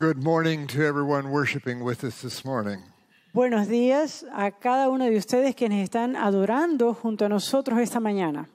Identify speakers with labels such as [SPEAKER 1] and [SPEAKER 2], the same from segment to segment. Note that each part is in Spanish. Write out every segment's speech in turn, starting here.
[SPEAKER 1] Good morning to everyone worshiping with us this morning.
[SPEAKER 2] Buenos días a cada uno de ustedes quienes están adorando junto a nosotros esta mañana.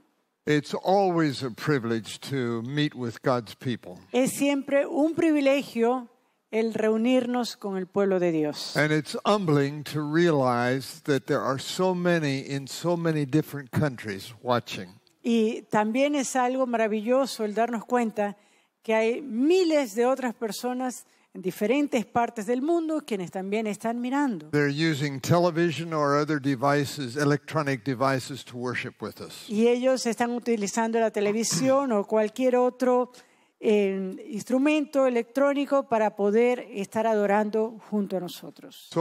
[SPEAKER 1] It's always a privilege to meet with God's people.
[SPEAKER 2] Es siempre un privilegio el reunirnos con el pueblo de Dios.
[SPEAKER 1] And it's humbling to realize that there are so many in so many different countries watching.
[SPEAKER 2] Y también es algo maravilloso el darnos cuenta que hay miles de otras personas en diferentes partes del mundo quienes también están mirando. Y ellos están utilizando la televisión o cualquier otro eh, instrumento electrónico para poder estar adorando junto a nosotros.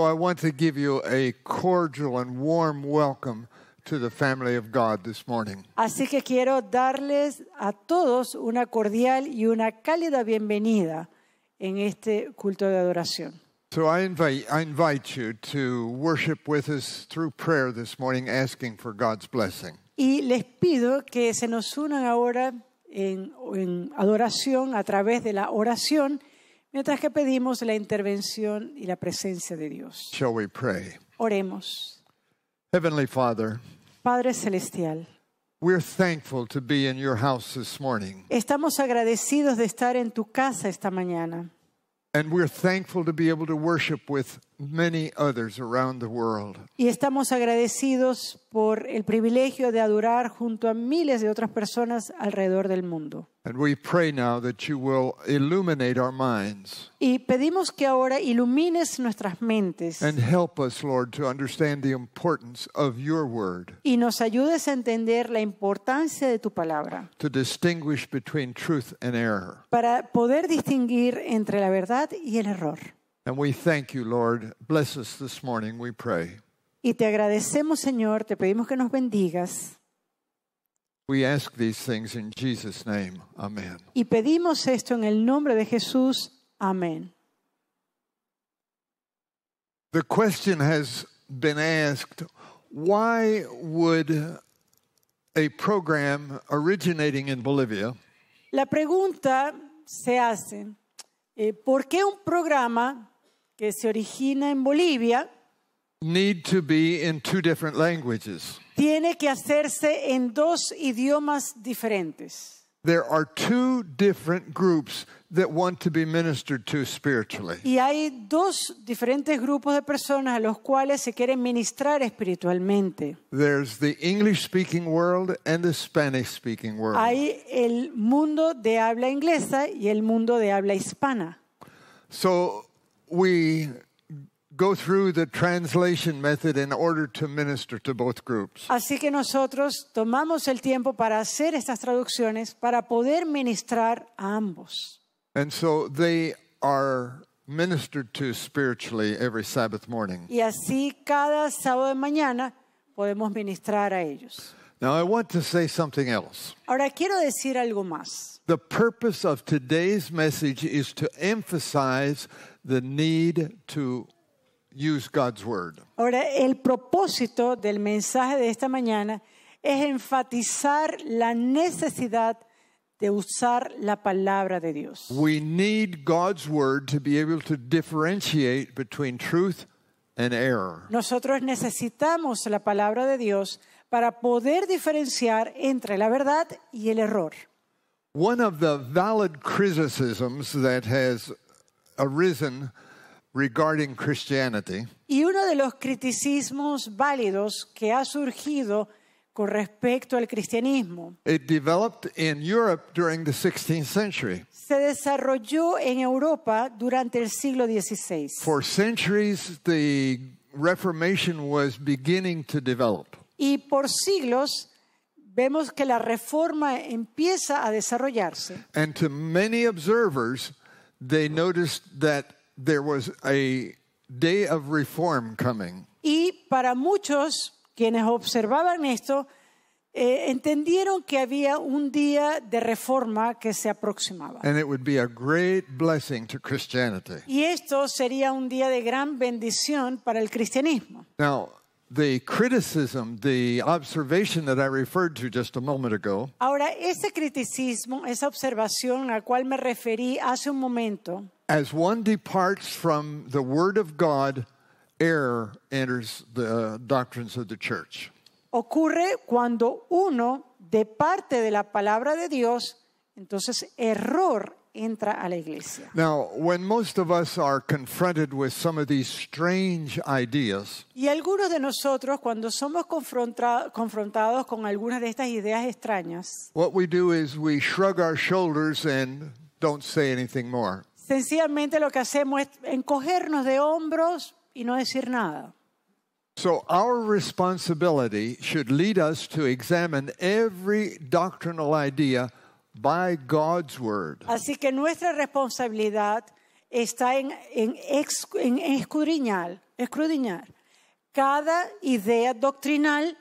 [SPEAKER 2] Así que quiero darles a todos una cordial y una cálida bienvenida en este culto de adoración. Y les pido que se nos unan ahora en, adoración a través de la oración, mientras que pedimos la intervención y la presencia de Dios. Oremos. Padre Celestial,
[SPEAKER 1] We're thankful to be in your house this morning.
[SPEAKER 2] Estamos agradecidos de estar en tu casa esta mañana.
[SPEAKER 1] And we're thankful to be able to worship with
[SPEAKER 2] Y estamos agradecidos por el privilegio de adorar junto a miles de otras personas alrededor del mundo. Y pedimos que ahora ilumines nuestras mentes. Y nos ayudes a entender la importancia de tu palabra. Para poder distinguir entre la verdad y el error.
[SPEAKER 1] And we thank you, Lord. Bless us this morning, we pray.
[SPEAKER 2] Y te agradecemos, Señor, te pedimos que nos bendigas.
[SPEAKER 1] We ask these things in Jesus name. Amen.
[SPEAKER 2] Y pedimos esto en el nombre de Jesús. Amén.
[SPEAKER 1] The question has been asked, why would a program originating in Bolivia
[SPEAKER 2] La pregunta se hace, eh, ¿por qué un programa que se origina en Bolivia
[SPEAKER 1] need to be in two different languages.
[SPEAKER 2] tiene que hacerse en dos idiomas diferentes.
[SPEAKER 1] There are two different groups that want to be ministered to spiritually.
[SPEAKER 2] Y hay dos diferentes grupos de personas a los cuales se quieren ministrar espiritualmente.
[SPEAKER 1] There's the English speaking world and the Spanish speaking world. Hay
[SPEAKER 2] el mundo de habla inglesa y el mundo de habla hispana.
[SPEAKER 1] So we go through the translation method in order to minister to both groups.
[SPEAKER 2] Así que nosotros tomamos el tiempo para hacer estas traducciones para poder ministrar a ambos.
[SPEAKER 1] And so they are ministered to spiritually every Sabbath morning.
[SPEAKER 2] Y así cada sábado de mañana podemos ministrar a ellos.
[SPEAKER 1] Now I want to say something else.
[SPEAKER 2] Ahora quiero decir algo más.
[SPEAKER 1] The purpose of today's message is to emphasize the need to use God's word.
[SPEAKER 2] Ahora, el propósito del mensaje de esta mañana es enfatizar la necesidad de usar la palabra de Dios.
[SPEAKER 1] We need God's word to be able to differentiate between truth and error.
[SPEAKER 2] Nosotros necesitamos la palabra de Dios para poder diferenciar entre la verdad y el error.
[SPEAKER 1] One of the valid criticisms that has arisen regarding Christianity
[SPEAKER 2] Y uno de los criticismos válidos que ha surgido con respecto al cristianismo
[SPEAKER 1] it developed in Europe during the 16th century.
[SPEAKER 2] se desarrolló en Europa durante el siglo XVI.
[SPEAKER 1] For centuries the Reformation was beginning to develop.
[SPEAKER 2] Y por siglos vemos que la reforma empieza a desarrollarse.
[SPEAKER 1] observers,
[SPEAKER 2] Y para muchos quienes observaban esto, eh, entendieron que había un día de reforma que se aproximaba. Y esto sería un día de gran bendición para el cristianismo.
[SPEAKER 1] the criticism, the observation that I referred to just a moment ago.
[SPEAKER 2] Ahora ese criticismo, esa observación a la cual me referí hace un momento.
[SPEAKER 1] As one departs from the word of God, error enters the uh, doctrines of the church.
[SPEAKER 2] Ocurre cuando uno de parte de la palabra de Dios, entonces error entra a la iglesia.
[SPEAKER 1] Now, when most of us are confronted with some of these strange ideas,
[SPEAKER 2] y algunos de nosotros cuando somos confrontados con algunas de estas ideas extrañas,
[SPEAKER 1] what we do is we shrug our shoulders and don't say anything more.
[SPEAKER 2] Sencillamente lo que hacemos es encogernos de hombros y no decir nada.
[SPEAKER 1] So, our responsibility should lead us to examine every doctrinal idea
[SPEAKER 2] Así que nuestra responsabilidad está en, escudriñar, cada idea doctrinal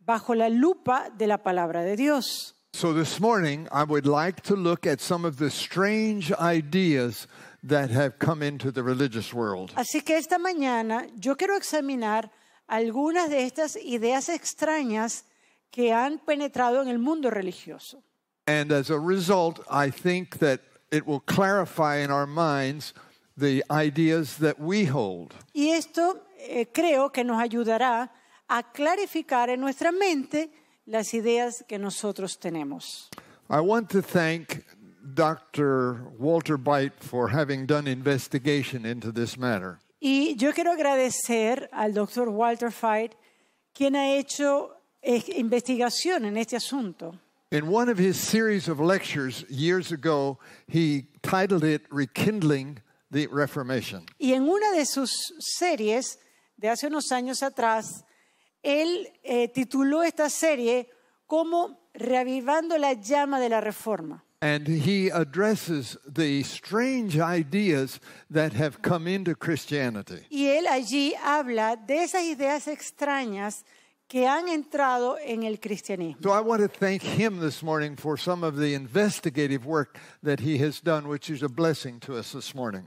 [SPEAKER 2] bajo la lupa de la palabra de Dios.
[SPEAKER 1] So this morning, I would like to look at some of the strange ideas that have come into the religious world.
[SPEAKER 2] Así que esta mañana yo quiero examinar algunas de estas ideas extrañas que han penetrado en el mundo religioso.
[SPEAKER 1] And as a result, I think that it will clarify in our minds the ideas that we hold.
[SPEAKER 2] Y esto eh, creo que nos ayudará a clarificar en nuestra mente las ideas que nosotros tenemos.
[SPEAKER 1] I want to thank Dr. Walter Bite for having done investigation into this matter.
[SPEAKER 2] Y yo quiero agradecer al doctor Walter quien ha hecho eh, investigación en este asunto.
[SPEAKER 1] In one of his series of lectures years ago, he titled it Rekindling the Reformation.
[SPEAKER 2] Y en una de sus series de hace unos años atrás, él eh, tituló esta serie como Reavivando la llama de la Reforma.
[SPEAKER 1] And he addresses the strange ideas that have come into Christianity.
[SPEAKER 2] Y él allí habla de esas ideas extrañas que han entrado en el cristianismo.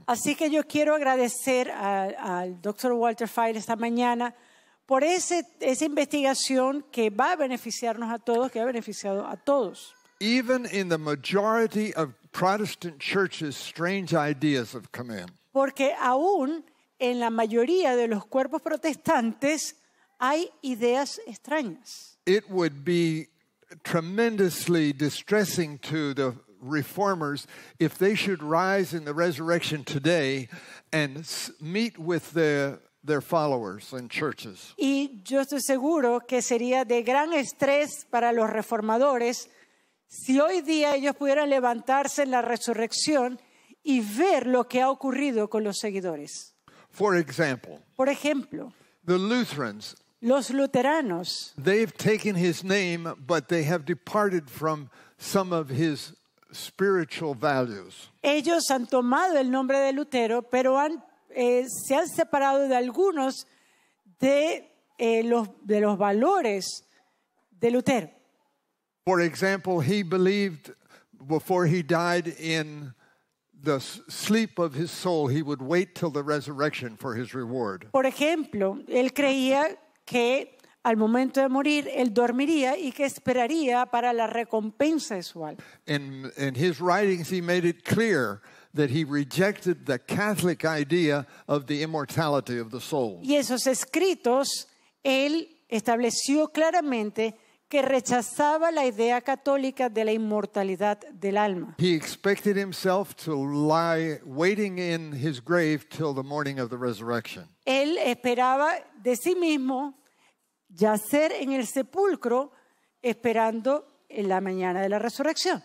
[SPEAKER 2] Así que yo quiero agradecer al Dr. Walter Fire esta mañana por ese, esa investigación que va a beneficiarnos a todos, que ha beneficiado a todos. Porque aún en la mayoría de los cuerpos protestantes hay ideas extrañas. It would be
[SPEAKER 1] tremendously distressing to the reformers if they should rise in the resurrection today and meet with the Their followers and churches.
[SPEAKER 2] Y yo estoy seguro que sería de gran estrés para los reformadores si hoy día ellos pudieran levantarse en la resurrección y ver lo que ha ocurrido con los seguidores.
[SPEAKER 1] For example,
[SPEAKER 2] Por ejemplo,
[SPEAKER 1] the Lutherans
[SPEAKER 2] Los luteranos.
[SPEAKER 1] They've taken his name, but they have departed from some of his spiritual values.
[SPEAKER 2] Ellos han tomado el nombre de Lutero, pero han, eh, se han separado de algunos de, eh, los, de los valores de Lutero.
[SPEAKER 1] For example, he believed before he died in the sleep of his soul, he would wait till the resurrection for his reward.
[SPEAKER 2] Por ejemplo, él creía que al momento de morir él dormiría y que esperaría para la recompensa de su alma.
[SPEAKER 1] In, in
[SPEAKER 2] Y esos escritos él estableció claramente que rechazaba la idea católica de la inmortalidad del alma. Él esperaba de sí mismo yacer en el sepulcro esperando en la mañana de la resurrección.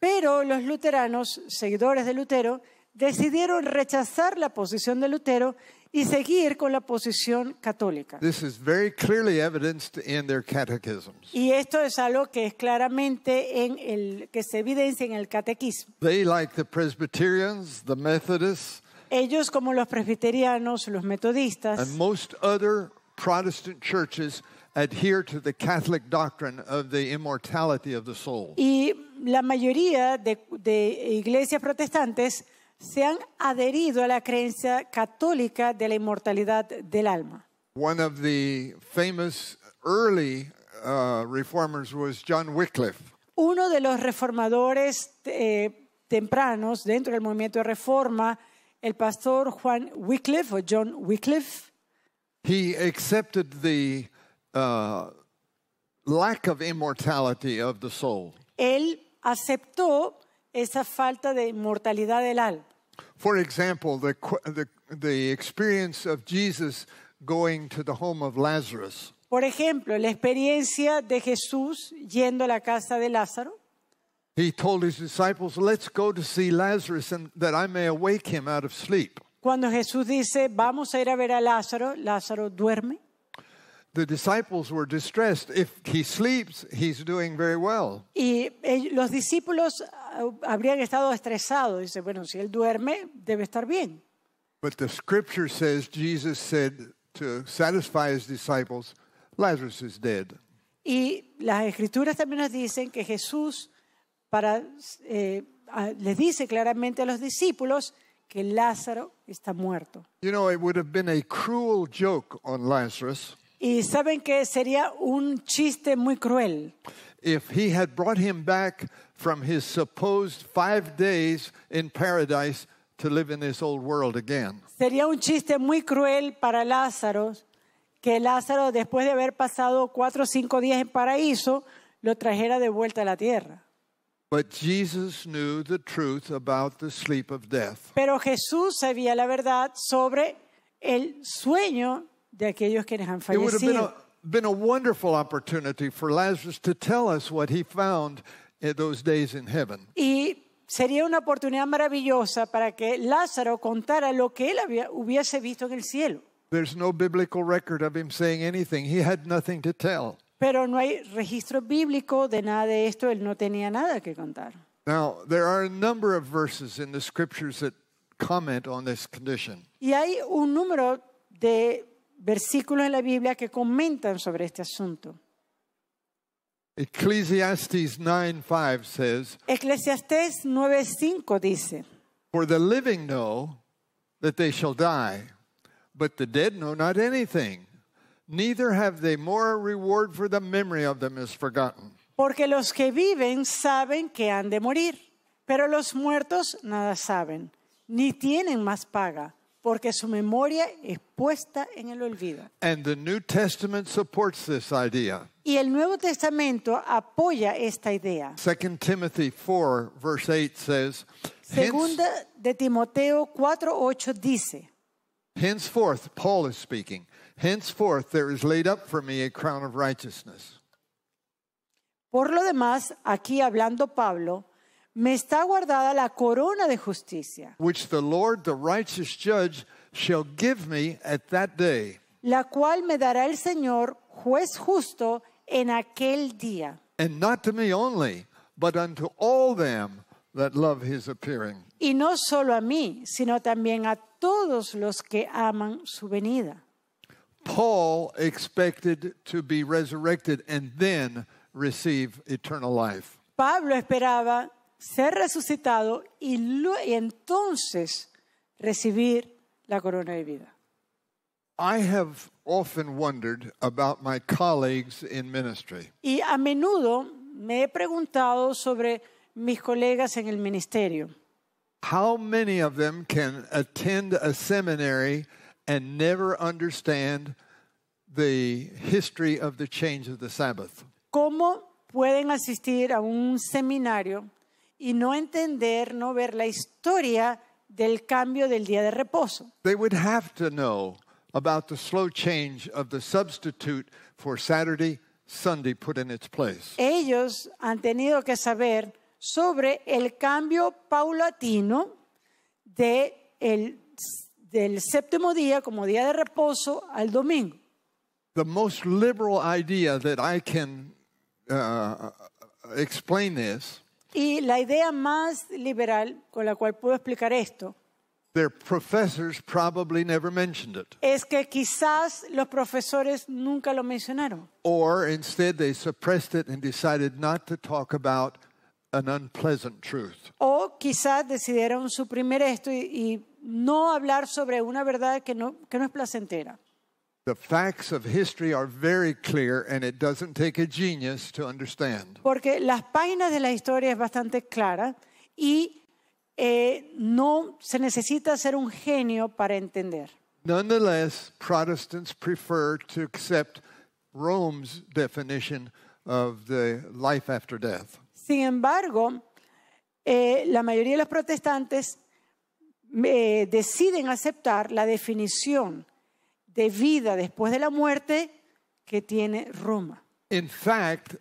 [SPEAKER 2] Pero los luteranos, seguidores de Lutero, decidieron rechazar la posición de Lutero y seguir con la posición católica.
[SPEAKER 1] This is very clearly evidenced in their catechisms.
[SPEAKER 2] Y esto es algo que es claramente en el que se evidencia en el catequismo.
[SPEAKER 1] They like the Presbyterians, the Methodists, ellos como los presbiterianos,
[SPEAKER 2] los metodistas
[SPEAKER 1] and most other Protestant churches adhere to the Catholic doctrine of the immortality of the soul.
[SPEAKER 2] Y la mayoría de, de iglesias protestantes se han adherido a la creencia católica de la inmortalidad del alma.
[SPEAKER 1] One of the famous early uh, reformers was John Wycliffe.
[SPEAKER 2] Uno de los reformadores eh, tempranos dentro del movimiento de reforma, el pastor Juan Wycliffe o John Wycliffe.
[SPEAKER 1] He accepted the uh, lack of immortality of the soul.
[SPEAKER 2] Él aceptó esa falta de inmortalidad del alma.
[SPEAKER 1] For example, the, the, the experience of Jesus going to the home of Lazarus.
[SPEAKER 2] Por ejemplo, la experiencia de Jesús yendo a la casa de Lázaro.
[SPEAKER 1] He told his disciples, "Let's go to see Lazarus and that I may awake him out of sleep." Cuando Jesús dice, "Vamos
[SPEAKER 2] a ir a ver a Lázaro", Lázaro duerme.
[SPEAKER 1] The disciples were distressed. If he sleeps, he's doing very well.
[SPEAKER 2] Y los discípulos Ah, habrían estado estresados. Dice, bueno, si él duerme, debe estar bien. Y las escrituras también nos dicen que Jesús para, eh, les dice claramente a los discípulos que Lázaro está muerto. Y saben que sería un chiste
[SPEAKER 1] muy cruel. If he had brought him back from his supposed five days in paradise to live in this old world again.
[SPEAKER 2] Sería un chiste muy cruel para Lázaro que Lázaro, después de haber pasado cuatro o cinco días en paraíso, lo trajera de vuelta a la tierra.
[SPEAKER 1] But Jesus knew the truth about the sleep of death.
[SPEAKER 2] Pero Jesús sabía la verdad sobre el sueño de aquellos quienes han fallecido. It would have
[SPEAKER 1] been a, been a wonderful opportunity for Lazarus to tell us what he found
[SPEAKER 2] Y sería una oportunidad maravillosa para que Lázaro contara lo que él había, hubiese visto en el cielo.
[SPEAKER 1] There's no biblical record of him saying anything. He had nothing to tell.
[SPEAKER 2] Pero no hay registro bíblico de nada de esto, él no tenía nada que contar.
[SPEAKER 1] Now, there are a number of verses in the scriptures that comment on this condition.
[SPEAKER 2] Y hay un número de versículos en la Biblia que comentan sobre este asunto.
[SPEAKER 1] Ecclesiastes 9:5 says.
[SPEAKER 2] "Ecclesiastes
[SPEAKER 1] 9:5 dice. For the living know that they shall die, but the dead know not anything. Neither have they more reward for the memory of them is forgotten.
[SPEAKER 2] Porque los que viven saben que han de morir, pero los muertos nada saben, ni tienen más paga, porque su memoria es puesta en el olvido.
[SPEAKER 1] And the New Testament supports this idea.
[SPEAKER 2] Y el Nuevo Testamento apoya esta idea.
[SPEAKER 1] 2 Timothy 4 verse 8 says, Segunda
[SPEAKER 2] de Timoteo 4:8 dice. Henceforth
[SPEAKER 1] Paul is speaking. Henceforth there is laid up for me a crown of righteousness.
[SPEAKER 2] Por lo demás, aquí hablando Pablo, me está guardada la corona de justicia. Which the Lord the righteous judge shall give
[SPEAKER 1] me at that day.
[SPEAKER 2] La cual me dará el Señor juez justo en aquel día.
[SPEAKER 1] And not to me only, but unto all them that love his appearing.
[SPEAKER 2] Y no solo a mí, sino también a todos los que aman su venida.
[SPEAKER 1] Paul expected to be resurrected and then receive eternal life.
[SPEAKER 2] Pablo esperaba ser resucitado y entonces recibir la corona de vida.
[SPEAKER 1] I have often wondered about my colleagues in ministry.
[SPEAKER 2] Y a menudo me he preguntado sobre mis colegas en el ministerio.
[SPEAKER 1] How many of them can attend a seminary and never understand the history of the change of the Sabbath?
[SPEAKER 2] ¿Cómo pueden asistir a un seminario y no entender, no ver la historia del cambio del día de reposo?
[SPEAKER 1] They would have to know about the slow change of the substitute for Saturday, Sunday put in its place.
[SPEAKER 2] Ellos han tenido que saber sobre el cambio paulatino de del séptimo día como día de reposo al domingo.
[SPEAKER 1] Uh, explain
[SPEAKER 2] Y la idea más liberal con la cual puedo explicar esto
[SPEAKER 1] Their professors probably never mentioned
[SPEAKER 2] it. Es que quizás los profesores nunca lo mencionaron.
[SPEAKER 1] Or instead they suppressed it and decided not to talk about an unpleasant truth.
[SPEAKER 2] O quizás decidieron suprimir esto y, y no hablar sobre una verdad que no, que no es placentera.
[SPEAKER 1] The facts of history are very clear and it doesn't take a genius to understand.
[SPEAKER 2] Porque las páginas de la historia es bastante clara y Eh, no se necesita ser un genio para entender. Sin embargo, eh, la mayoría de los protestantes eh, deciden aceptar la definición de vida después de la muerte que tiene Roma.
[SPEAKER 1] In fact,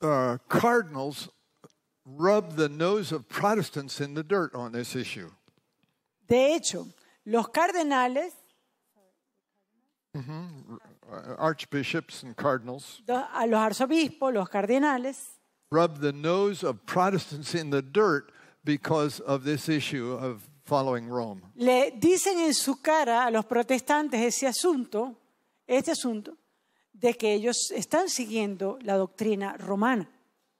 [SPEAKER 1] uh, cardinals rub the nose of Protestants in the dirt on this issue. De hecho, los cardenales mhm, archbishops and cardinals
[SPEAKER 2] a los arzobispos, los cardenales,
[SPEAKER 1] rub the nose of Protestants in the dirt because of this issue of following Rome.
[SPEAKER 2] le dicen en su cara a los protestantes ese asunto, este asunto, de que ellos están siguiendo la doctrina romana.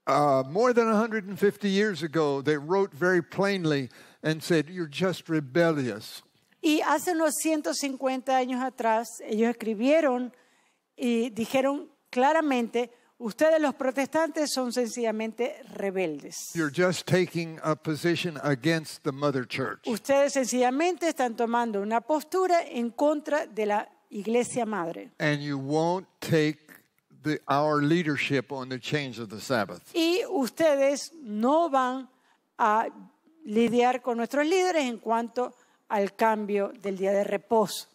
[SPEAKER 1] Uh, more than 150 years ago, they wrote very plainly and said, You're just rebellious.
[SPEAKER 2] Y hace unos 150 años atrás, ellos escribieron y dijeron claramente, ustedes los protestantes son sencillamente rebeldes.
[SPEAKER 1] You're just taking a position against the mother church.
[SPEAKER 2] Ustedes sencillamente están tomando una postura en contra de la iglesia madre.
[SPEAKER 1] And you won't take
[SPEAKER 2] y ustedes no van a lidiar con nuestros líderes en cuanto al cambio del día de reposo.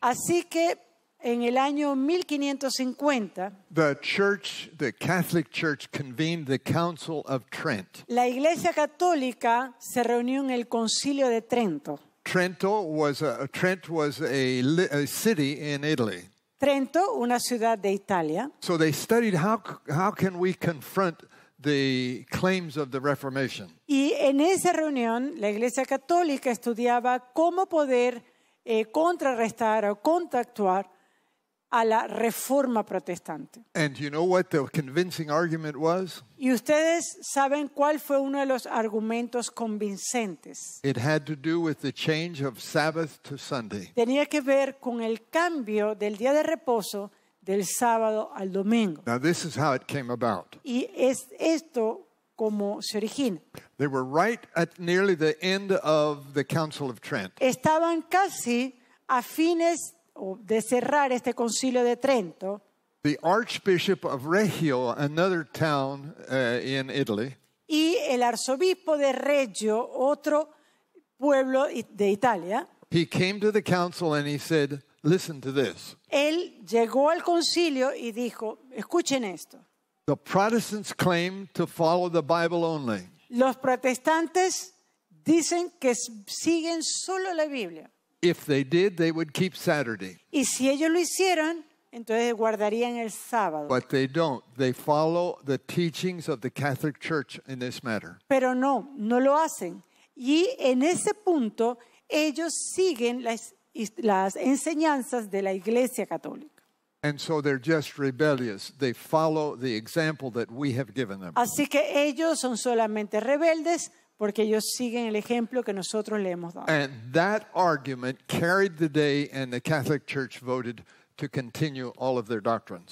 [SPEAKER 2] Así que en el año 1550 La Iglesia Católica se reunió en el Concilio de Trento.
[SPEAKER 1] Trento was a, Trent was a, a city in Italy.
[SPEAKER 2] Trento, una ciudad de Italia.
[SPEAKER 1] So they studied how, how can we confront the claims of the Reformation.
[SPEAKER 2] Y en esa reunión, la Iglesia Católica estudiaba cómo poder eh, contrarrestar o contactuar a la reforma protestante. Y ustedes saben cuál fue uno de los argumentos convincentes. Tenía que ver con el cambio del día de reposo del sábado al domingo.
[SPEAKER 1] this is how it came about.
[SPEAKER 2] Y es esto como se origina. Estaban casi a fines o de cerrar este concilio de Trento,
[SPEAKER 1] the Archbishop of Reggio, another town uh, in Italy,
[SPEAKER 2] y el arzobispo de Reggio, otro pueblo de Italia,
[SPEAKER 1] he came to the council and he said, "Listen to this."
[SPEAKER 2] Él llegó al concilio y dijo, "Escuchen esto."
[SPEAKER 1] The Protestants claim to follow the Bible only.
[SPEAKER 2] Los protestantes dicen que siguen solo la Biblia.
[SPEAKER 1] If they did, they would keep Saturday.
[SPEAKER 2] Y si ellos lo hicieran, entonces guardarían el sábado.
[SPEAKER 1] But they don't. They follow the teachings of the Catholic Church in this matter.
[SPEAKER 2] Pero no, no lo hacen. Y en ese punto ellos siguen las, las enseñanzas de la Iglesia Católica.
[SPEAKER 1] And so they're just rebellious. They follow the example that we have given them.
[SPEAKER 2] Así que ellos son solamente rebeldes porque ellos siguen el ejemplo que nosotros le hemos dado.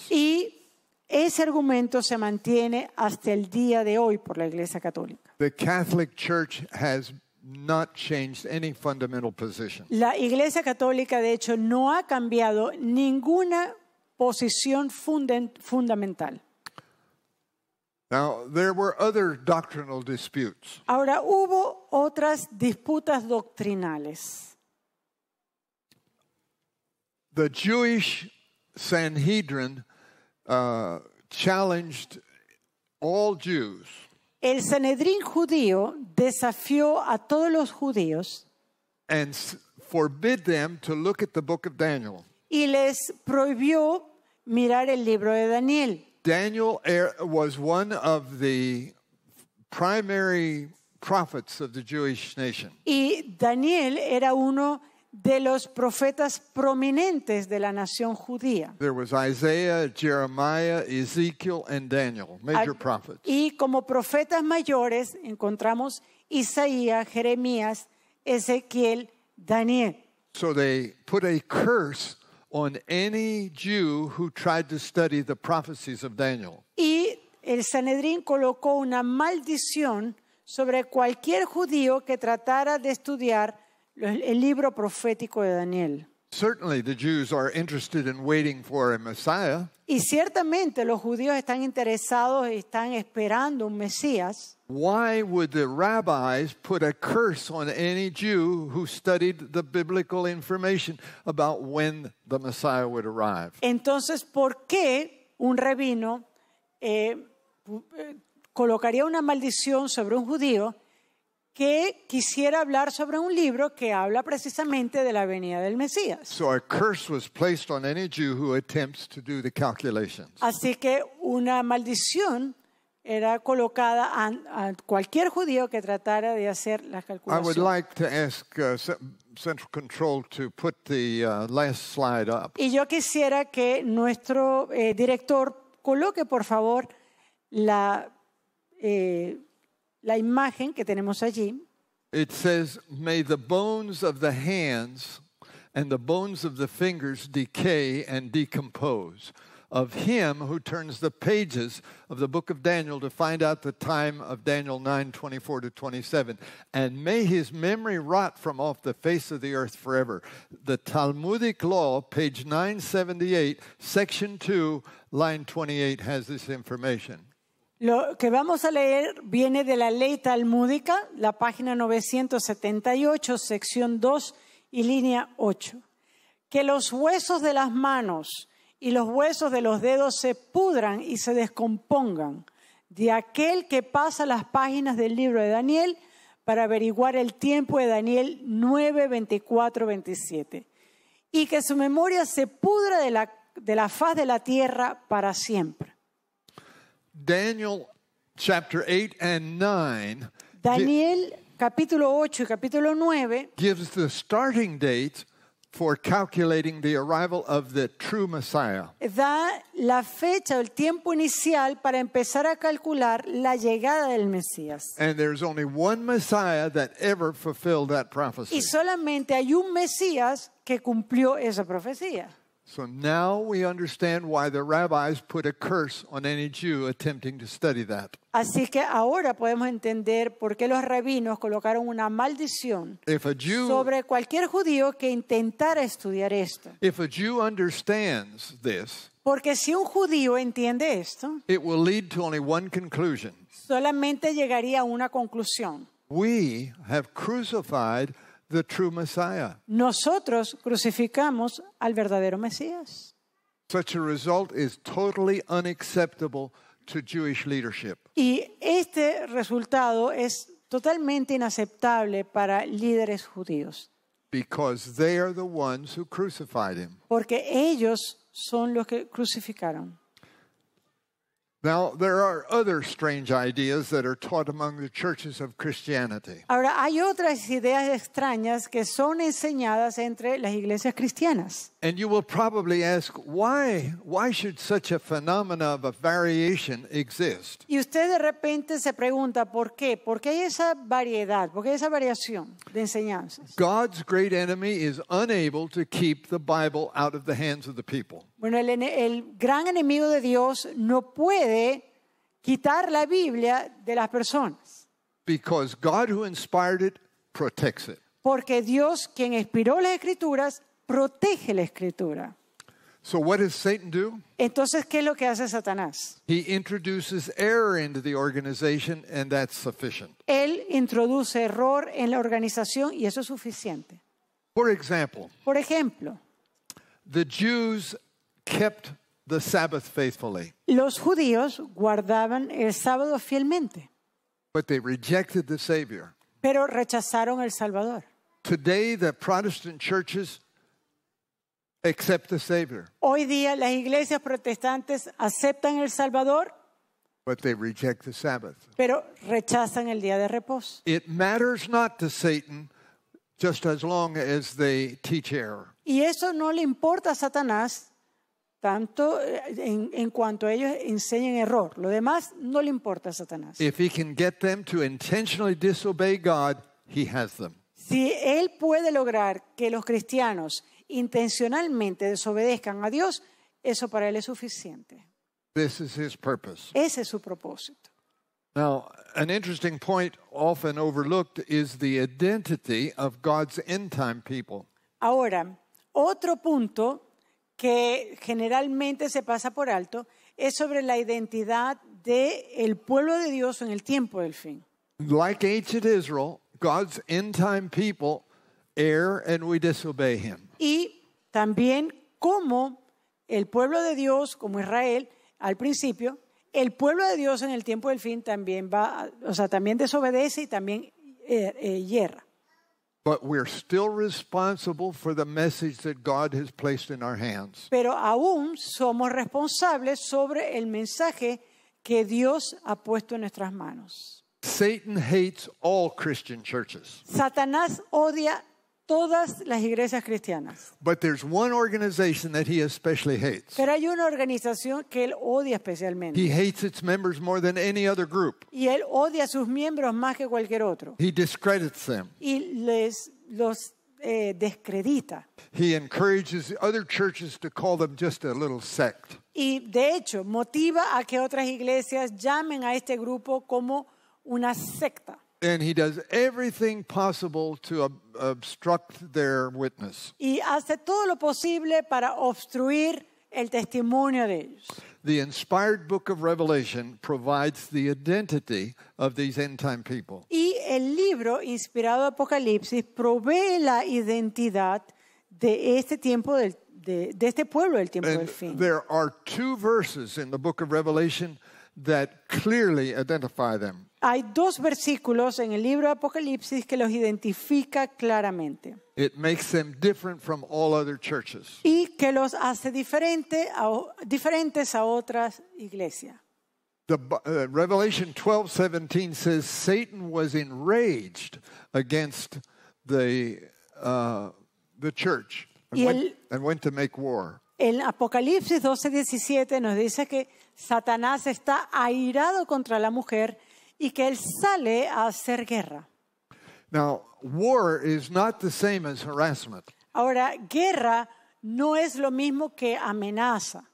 [SPEAKER 2] Y ese argumento se mantiene hasta el día de hoy por la Iglesia Católica. La Iglesia Católica de hecho no ha cambiado ninguna posición fundamental.
[SPEAKER 1] Now, there were other doctrinal disputes.
[SPEAKER 2] Ahora hubo otras disputas doctrinales.
[SPEAKER 1] The Jewish
[SPEAKER 2] Sanhedrin uh, challenged all Jews. El judío desafió a todos los judíos. And forbid them to look at the book of Daniel. Y les prohibió mirar el libro de Daniel.
[SPEAKER 1] Daniel was one of the primary prophets of the Jewish nation.
[SPEAKER 2] Y Daniel era uno de los profetas prominentes de la nación judía.
[SPEAKER 1] There was Isaiah, Jeremiah, Ezekiel and Daniel, major prophets.
[SPEAKER 2] Y como profetas mayores encontramos Isaías, Jeremías, Ezequiel, Daniel.
[SPEAKER 1] So they put a curse
[SPEAKER 2] Y el Sanedrín colocó una maldición sobre cualquier judío que tratara de estudiar el libro profético de Daniel.
[SPEAKER 1] Certainly the Jews are interested in waiting for a Messiah.
[SPEAKER 2] Y ciertamente los judíos están interesados y están esperando un Mesías.
[SPEAKER 1] Why would the rabbis put a curse on any Jew who studied the biblical information about when the Messiah would arrive?
[SPEAKER 2] Entonces, ¿por qué un rabino eh, eh colocaría una maldición sobre un judío que quisiera hablar sobre un libro que habla precisamente de la venida del Mesías. Así que una maldición era colocada a, cualquier judío que tratara de hacer las calculaciones. I would
[SPEAKER 1] like to ask uh, Central Control to put the uh, last slide up.
[SPEAKER 2] Y yo quisiera que nuestro eh, director coloque por favor la eh, la imagen que tenemos allí,
[SPEAKER 1] it says, May the bones of the hands and the bones of the fingers decay and decompose. Of him who turns the pages of the book of Daniel to find out the time of Daniel 9 24 to 27. And may his memory rot from off the face of the earth forever. The Talmudic Law, page 978, section 2, line 28, has this information.
[SPEAKER 2] Lo que vamos a leer viene de la ley talmúdica, la página 978, sección 2 y línea 8. Que los huesos de las manos y los huesos de los dedos se pudran y se descompongan de aquel que pasa las páginas del libro de Daniel para averiguar el tiempo de Daniel 9, 24, 27. Y que su memoria se pudra de la, de la faz de la tierra para siempre.
[SPEAKER 1] Daniel chapter 8 and 9
[SPEAKER 2] Daniel capítulo 8 y capítulo 9
[SPEAKER 1] gives the starting date for calculating the arrival of the true Messiah.
[SPEAKER 2] Da la fecha, o el tiempo inicial para empezar a calcular la llegada del Mesías.
[SPEAKER 1] And there's only one Messiah that ever fulfilled that prophecy. Y
[SPEAKER 2] solamente hay un Mesías que cumplió esa profecía.
[SPEAKER 1] So now we understand why the rabbis put a curse on any Jew attempting to study that.
[SPEAKER 2] Así que ahora podemos entender por qué los rabinos colocaron una maldición
[SPEAKER 1] Jew, sobre
[SPEAKER 2] cualquier judío que intentara estudiar esto.
[SPEAKER 1] If a Jew understands this,
[SPEAKER 2] porque si un judío entiende esto,
[SPEAKER 1] it will lead to only one conclusion.
[SPEAKER 2] Solamente llegaría a una conclusión.
[SPEAKER 1] We have crucified
[SPEAKER 2] Nosotros crucificamos al verdadero Mesías.
[SPEAKER 1] result is totally unacceptable to Jewish leadership.
[SPEAKER 2] Y este resultado es totalmente inaceptable para líderes judíos.
[SPEAKER 1] Because they are the ones who crucified him.
[SPEAKER 2] Porque ellos son los que crucificaron.
[SPEAKER 1] Now, there are other strange ideas that are taught among the churches of Christianity.
[SPEAKER 2] Ahora hay otras ideas extrañas que son enseñadas entre las iglesias cristianas.
[SPEAKER 1] And you will probably ask, why, why should such a phenomenon of a variation exist?
[SPEAKER 2] Y usted de repente se pregunta, ¿por qué? ¿Por qué hay esa variedad? ¿Por qué hay esa variación de enseñanzas?
[SPEAKER 1] God's great enemy is unable to keep the Bible out of the hands of the people.
[SPEAKER 2] Bueno, el, el gran enemigo de Dios no puede quitar la Biblia de las personas.
[SPEAKER 1] Because God who inspired it protects it.
[SPEAKER 2] Porque Dios, quien inspiró las Escrituras, protege la escritura. Entonces, ¿qué es lo que hace Satanás?
[SPEAKER 1] Él introduce error en
[SPEAKER 2] la organización y eso es suficiente.
[SPEAKER 1] Por
[SPEAKER 2] ejemplo, Los judíos guardaban el sábado fielmente. Pero rechazaron el Salvador.
[SPEAKER 1] Today the Protestant churches
[SPEAKER 2] Hoy día las iglesias protestantes aceptan el Salvador, pero rechazan el día de reposo. Y eso no le importa a Satanás tanto eh, en, cuanto ellos enseñen error. Lo demás no le importa a Satanás. Si él puede lograr que los cristianos intencionalmente desobedezcan a Dios, eso para Él es suficiente.
[SPEAKER 1] Ese es
[SPEAKER 2] su propósito.
[SPEAKER 1] Now, an interesting point often overlooked is the identity of God's end time people.
[SPEAKER 2] Ahora, otro punto que generalmente se pasa por alto es sobre la identidad del el pueblo de Dios en el tiempo del fin.
[SPEAKER 1] Like ancient Israel, God's end time people err and we disobey him
[SPEAKER 2] y también como el pueblo de Dios, como Israel al principio, el pueblo de Dios en el tiempo del fin también va, o sea, también desobedece y también hierra.
[SPEAKER 1] Eh, eh,
[SPEAKER 2] Pero aún somos responsables sobre el mensaje que Dios ha puesto en nuestras manos. Satanás odia todas las iglesias cristianas.
[SPEAKER 1] But there's one organization that he especially hates.
[SPEAKER 2] Pero hay una organización que él odia especialmente. He
[SPEAKER 1] hates its members more than any other group.
[SPEAKER 2] Y él odia a sus miembros más que cualquier otro.
[SPEAKER 1] He discredits them.
[SPEAKER 2] Y les los eh, descredita.
[SPEAKER 1] He encourages other churches to call them just a little sect.
[SPEAKER 2] Y de hecho motiva a que otras iglesias llamen a este grupo como una secta.
[SPEAKER 1] And he does everything possible to ob obstruct their witness.
[SPEAKER 2] Y hace todo lo posible para obstruir el testimonio de ellos.
[SPEAKER 1] The inspired book of Revelation provides the identity of these end time people.
[SPEAKER 2] Y el libro inspirado de Apocalipsis provee la identidad de este tiempo del de, de este pueblo del tiempo and del fin.
[SPEAKER 1] There are two verses in the book of Revelation that clearly identify them.
[SPEAKER 2] Hay dos versículos en el libro de Apocalipsis que los identifica claramente. Y que los hace diferente a, diferentes a otras iglesias.
[SPEAKER 1] The, uh, Revelation 12:17 says Satan was enraged against the uh, the church and, el, went, and went to make war.
[SPEAKER 2] El Apocalipsis 12:17 nos dice que Satanás está airado contra la mujer y que él sale a hacer guerra. Ahora, guerra no es lo mismo que amenaza.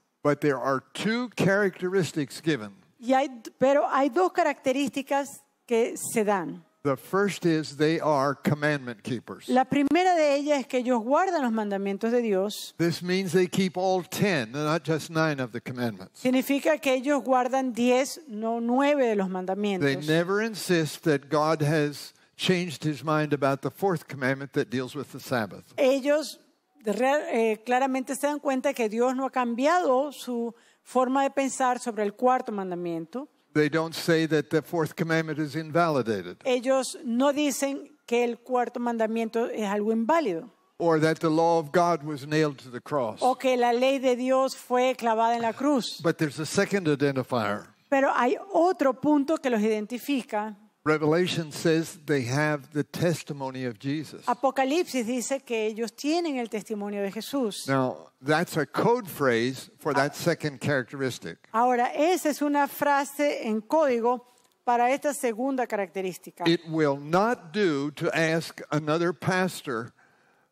[SPEAKER 2] pero hay dos características que se dan.
[SPEAKER 1] The first is they are commandment keepers.
[SPEAKER 2] La primera de ellas es que ellos guardan los mandamientos de Dios.
[SPEAKER 1] This means they keep all 10, not just 9 of the commandments.
[SPEAKER 2] Significa que ellos guardan 10, no 9 de los mandamientos. They
[SPEAKER 1] never insist that God has changed his mind about the fourth commandment that deals with the Sabbath.
[SPEAKER 2] Ellos eh, claramente se dan cuenta que Dios no ha cambiado su forma de pensar sobre el cuarto mandamiento.
[SPEAKER 1] They don't say that the fourth commandment is invalidated.
[SPEAKER 2] Ellos no dicen que el cuarto mandamiento es algo inválido. Or that the law
[SPEAKER 1] of God was nailed to
[SPEAKER 2] the cross. O que la ley de Dios fue clavada en la cruz. But there's a second identifier. Pero hay otro punto que los identifica.
[SPEAKER 1] Revelation says they have the testimony of Jesus.
[SPEAKER 2] Apocalipsis dice que ellos tienen el testimonio de Jesús.
[SPEAKER 1] Now, that's a code phrase for that ah. second characteristic.
[SPEAKER 2] Ahora, esa es una frase en código para esta segunda característica. It
[SPEAKER 1] will not do to ask another pastor,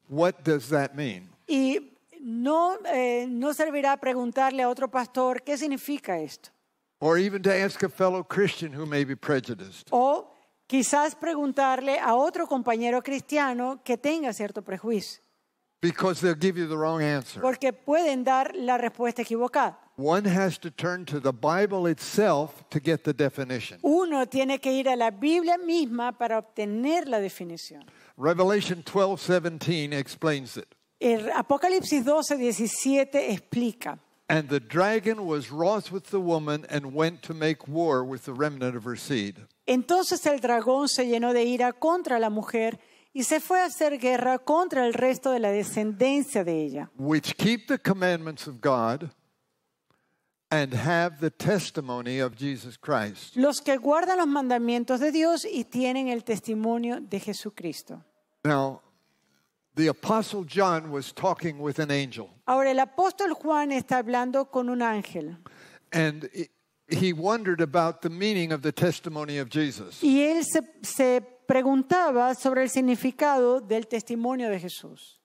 [SPEAKER 1] what does that mean?
[SPEAKER 2] Y no, eh, no servirá preguntarle a otro pastor, ¿qué significa esto?
[SPEAKER 1] Or even to ask a fellow Christian who may be prejudiced.
[SPEAKER 2] O quizás preguntarle a otro compañero cristiano que tenga cierto prejuicio.
[SPEAKER 1] Because they'll give you the wrong answer.
[SPEAKER 2] Porque pueden dar la respuesta equivocada.
[SPEAKER 1] One has to turn to the Bible itself to get the definition.
[SPEAKER 2] Uno tiene que ir a la Biblia misma para obtener la definición.
[SPEAKER 1] Revelation 12:17 explains it.
[SPEAKER 2] El Apocalipsis 12:17 explica.
[SPEAKER 1] And the dragon was wroth with the woman and went to make war with the remnant of her seed.
[SPEAKER 2] Entonces el dragón se llenó de ira contra la mujer y se fue a hacer guerra contra el resto de la descendencia de ella.
[SPEAKER 1] Which keep the commandments of God and have the testimony of Jesus Christ.
[SPEAKER 2] Los que guardan los mandamientos de Dios y tienen el testimonio de Jesucristo.
[SPEAKER 1] Now, the apostle John was talking with an angel.
[SPEAKER 2] Ahora el apóstol Juan está hablando con un ángel.
[SPEAKER 1] And he wondered about the meaning of the testimony of Jesus.
[SPEAKER 2] Y él se, se preguntaba sobre el significado del testimonio de Jesús.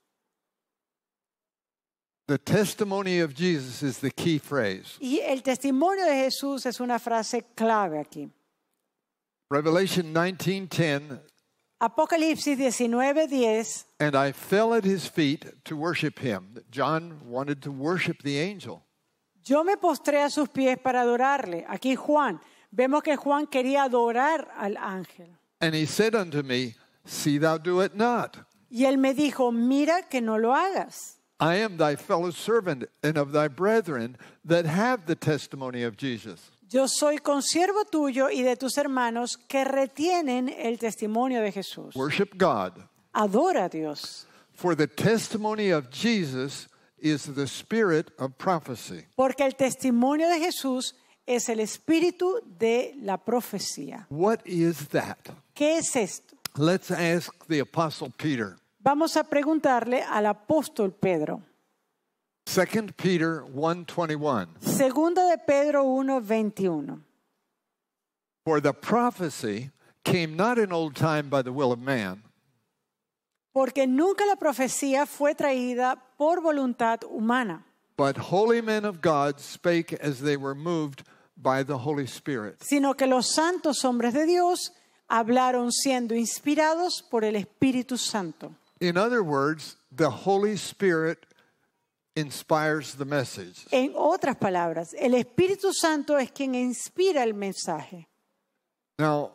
[SPEAKER 1] The testimony of Jesus is the key phrase.
[SPEAKER 2] Y el testimonio de Jesús es una frase clave aquí.
[SPEAKER 1] Revelation 19:10
[SPEAKER 2] Apocalipsis 19:10
[SPEAKER 1] And I fell at his feet to worship him. John wanted to worship the angel.
[SPEAKER 2] Yo me postré a sus pies para adorarle. Aquí Juan, vemos que Juan quería adorar al ángel.
[SPEAKER 1] And he said unto me, See thou do it not.
[SPEAKER 2] Y él me dijo, mira que no lo hagas.
[SPEAKER 1] I am thy fellow servant and of thy brethren that have the testimony of Jesus.
[SPEAKER 2] Yo soy consiervo tuyo y de tus hermanos que retienen el testimonio de Jesús. Adora a
[SPEAKER 1] Dios. For the testimony of Jesus is the spirit of prophecy.
[SPEAKER 2] Porque el testimonio de Jesús es el espíritu de la profecía. ¿Qué es esto? Let's ask the apostle Peter. Vamos a preguntarle al apóstol Pedro. Second Peter
[SPEAKER 1] 1:21.
[SPEAKER 2] Segunda de Pedro 1:21.
[SPEAKER 1] For the prophecy came not in old time by the will of man.
[SPEAKER 2] Porque nunca la profecía fue traída por voluntad humana.
[SPEAKER 1] But holy men of God spake as they were moved by the Holy Spirit.
[SPEAKER 2] Sino que los santos hombres de Dios hablaron siendo inspirados por el Espíritu Santo.
[SPEAKER 1] In other words, the Holy Spirit inspires the message.
[SPEAKER 2] En otras palabras, el Espíritu Santo es quien inspira el mensaje.
[SPEAKER 1] Now,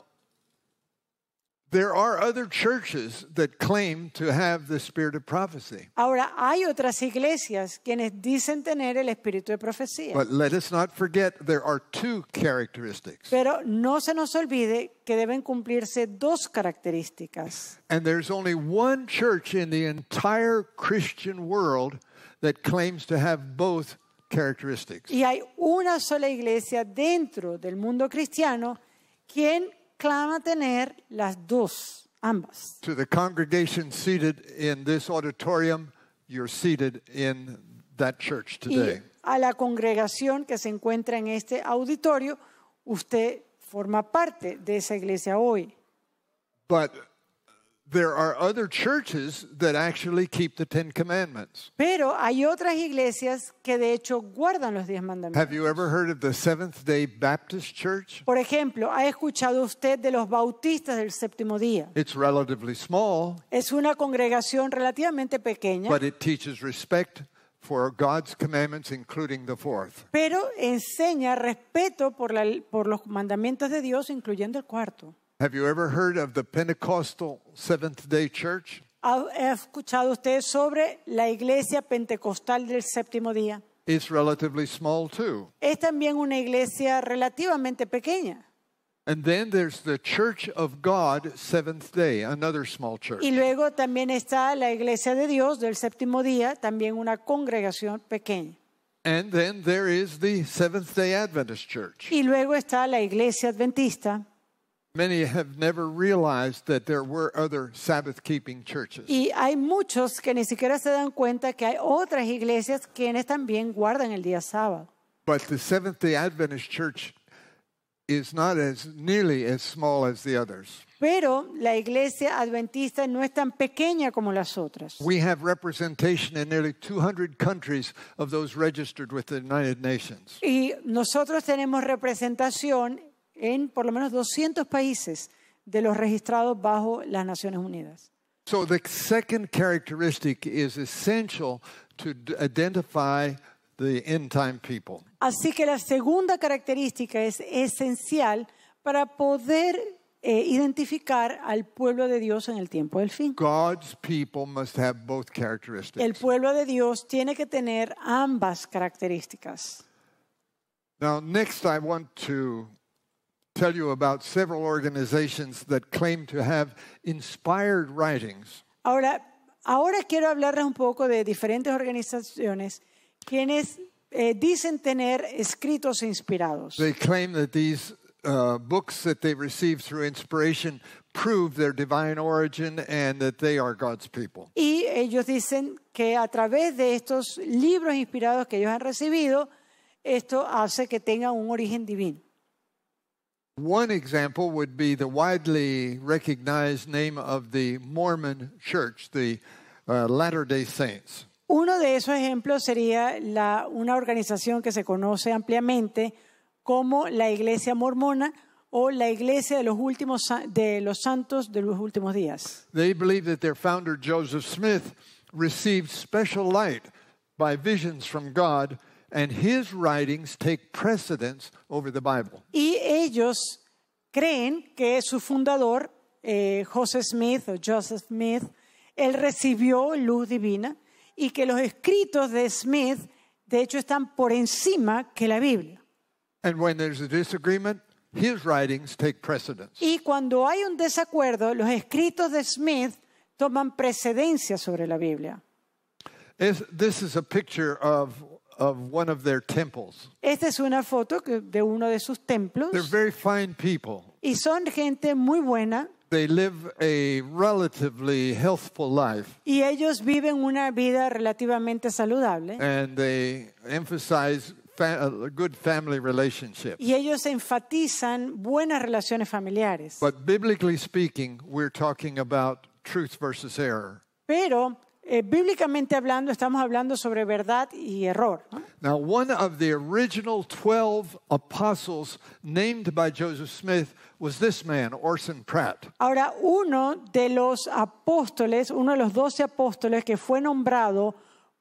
[SPEAKER 1] there are other churches that claim to have the spirit of prophecy.
[SPEAKER 2] Ahora hay otras iglesias quienes dicen tener el espíritu de profecía. But
[SPEAKER 1] let us not forget there are two characteristics.
[SPEAKER 2] Pero no se nos olvide que deben cumplirse dos características.
[SPEAKER 1] And there's only one church in the entire Christian world
[SPEAKER 2] Y hay una sola iglesia dentro del mundo cristiano quien clama tener las dos, ambas. Y a la congregación que se encuentra en este auditorio, usted forma parte de esa iglesia hoy.
[SPEAKER 1] There are other churches that actually keep the Ten Commandments.
[SPEAKER 2] Pero hay otras iglesias que de hecho guardan los diez mandamientos. Have
[SPEAKER 1] you ever heard of the Seventh Day Baptist Church?
[SPEAKER 2] Por ejemplo, ¿ha escuchado usted de los bautistas del séptimo día?
[SPEAKER 1] It's relatively small.
[SPEAKER 2] Es una congregación relativamente pequeña. But
[SPEAKER 1] it teaches respect for God's commandments, including the fourth.
[SPEAKER 2] Pero enseña respeto por, la, por los mandamientos de Dios, incluyendo el cuarto.
[SPEAKER 1] Have you ever heard of the Pentecostal Seventh Day Church?
[SPEAKER 2] ¿Ha escuchado usted sobre la iglesia pentecostal del séptimo día?
[SPEAKER 1] It's relatively small too.
[SPEAKER 2] Es también una iglesia relativamente pequeña.
[SPEAKER 1] And then there's the Church of God, Seventh Day, another small church. Y
[SPEAKER 2] luego también está la Iglesia de Dios del séptimo día, también una congregación pequeña.
[SPEAKER 1] And then there is the Seventh Day Adventist Church.
[SPEAKER 2] Y luego está la Iglesia Adventista.
[SPEAKER 1] Many have never realized that there were other Sabbath keeping churches. Y
[SPEAKER 2] hay muchos que ni siquiera se dan cuenta que hay otras iglesias quienes también guardan el día sábado.
[SPEAKER 1] But the Seventh-day Adventist church is not as nearly as small as the others.
[SPEAKER 2] Pero la iglesia adventista no es tan pequeña como las otras.
[SPEAKER 1] We have representation in nearly 200 countries of those registered with the United Nations.
[SPEAKER 2] Y nosotros tenemos representación en por lo menos 200 países de los registrados bajo las Naciones Unidas. Así que la segunda característica es esencial para poder eh, identificar al pueblo de Dios en el tiempo del fin. El pueblo de Dios tiene que tener ambas características.
[SPEAKER 1] Now next I tell you about several organizations that claim to have inspired writings.
[SPEAKER 2] Ahora, ahora quiero hablarles un poco de diferentes organizaciones quienes eh, dicen tener escritos e inspirados.
[SPEAKER 1] They claim that these uh, books that they receive through inspiration prove their divine origin and that they are God's people.
[SPEAKER 2] Y ellos dicen que a través de estos libros inspirados que ellos han recibido, esto hace que tengan un origen divino.
[SPEAKER 1] One example would be the widely recognized name of the Mormon Church, the uh, Latter day Saints.
[SPEAKER 2] Uno de esos ejemplos sería la, una organización que se conoce ampliamente como la Iglesia Mormona o la Iglesia de los últimos de los santos de los últimos días.
[SPEAKER 1] They believe that their founder Joseph Smith received special light by visions from God writings
[SPEAKER 2] Y ellos creen que su fundador, eh, Joseph Smith o Joseph Smith, él recibió luz divina y que los escritos de Smith, de hecho, están por encima que la Biblia. Y cuando hay un desacuerdo, los escritos de Smith toman precedencia sobre la Biblia.
[SPEAKER 1] This is a picture of of one of their temples.
[SPEAKER 2] Esta es una foto de uno de sus templos. They're
[SPEAKER 1] very fine people.
[SPEAKER 2] Y son gente muy buena.
[SPEAKER 1] They live a relatively healthful life.
[SPEAKER 2] Y ellos viven una vida relativamente saludable.
[SPEAKER 1] And they emphasize a good family relationship. Y
[SPEAKER 2] ellos enfatizan buenas relaciones familiares.
[SPEAKER 1] But biblically speaking, we're talking about truth versus error.
[SPEAKER 2] Pero Eh, bíblicamente hablando, estamos hablando sobre verdad y error. Ahora, uno de los apóstoles, uno de los doce apóstoles que fue nombrado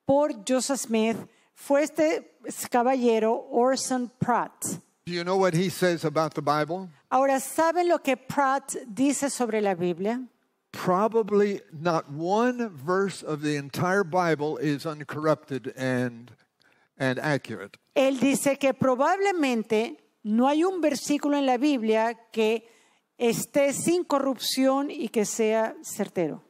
[SPEAKER 2] por Joseph Smith fue este caballero Orson Pratt. Ahora, ¿saben lo que Pratt dice sobre la Biblia? probably not one
[SPEAKER 1] verse of the entire Bible is uncorrupted and, and accurate.
[SPEAKER 2] Él dice que probablemente no hay un versículo en la Biblia que esté sin corrupción y que sea certero.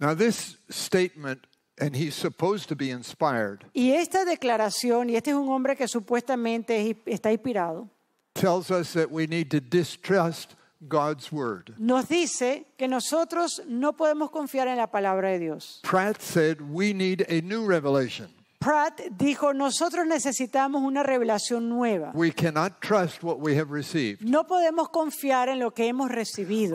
[SPEAKER 1] Now this statement and he's supposed to be inspired.
[SPEAKER 2] Y esta declaración y este es un hombre que supuestamente está inspirado.
[SPEAKER 1] Tells us that we need to distrust God's word.
[SPEAKER 2] Nos dice que nosotros no podemos confiar en la palabra de Dios.
[SPEAKER 1] Pratt said we need a new revelation.
[SPEAKER 2] Pratt dijo, nosotros necesitamos una revelación nueva.
[SPEAKER 1] No
[SPEAKER 2] podemos confiar en lo que hemos recibido.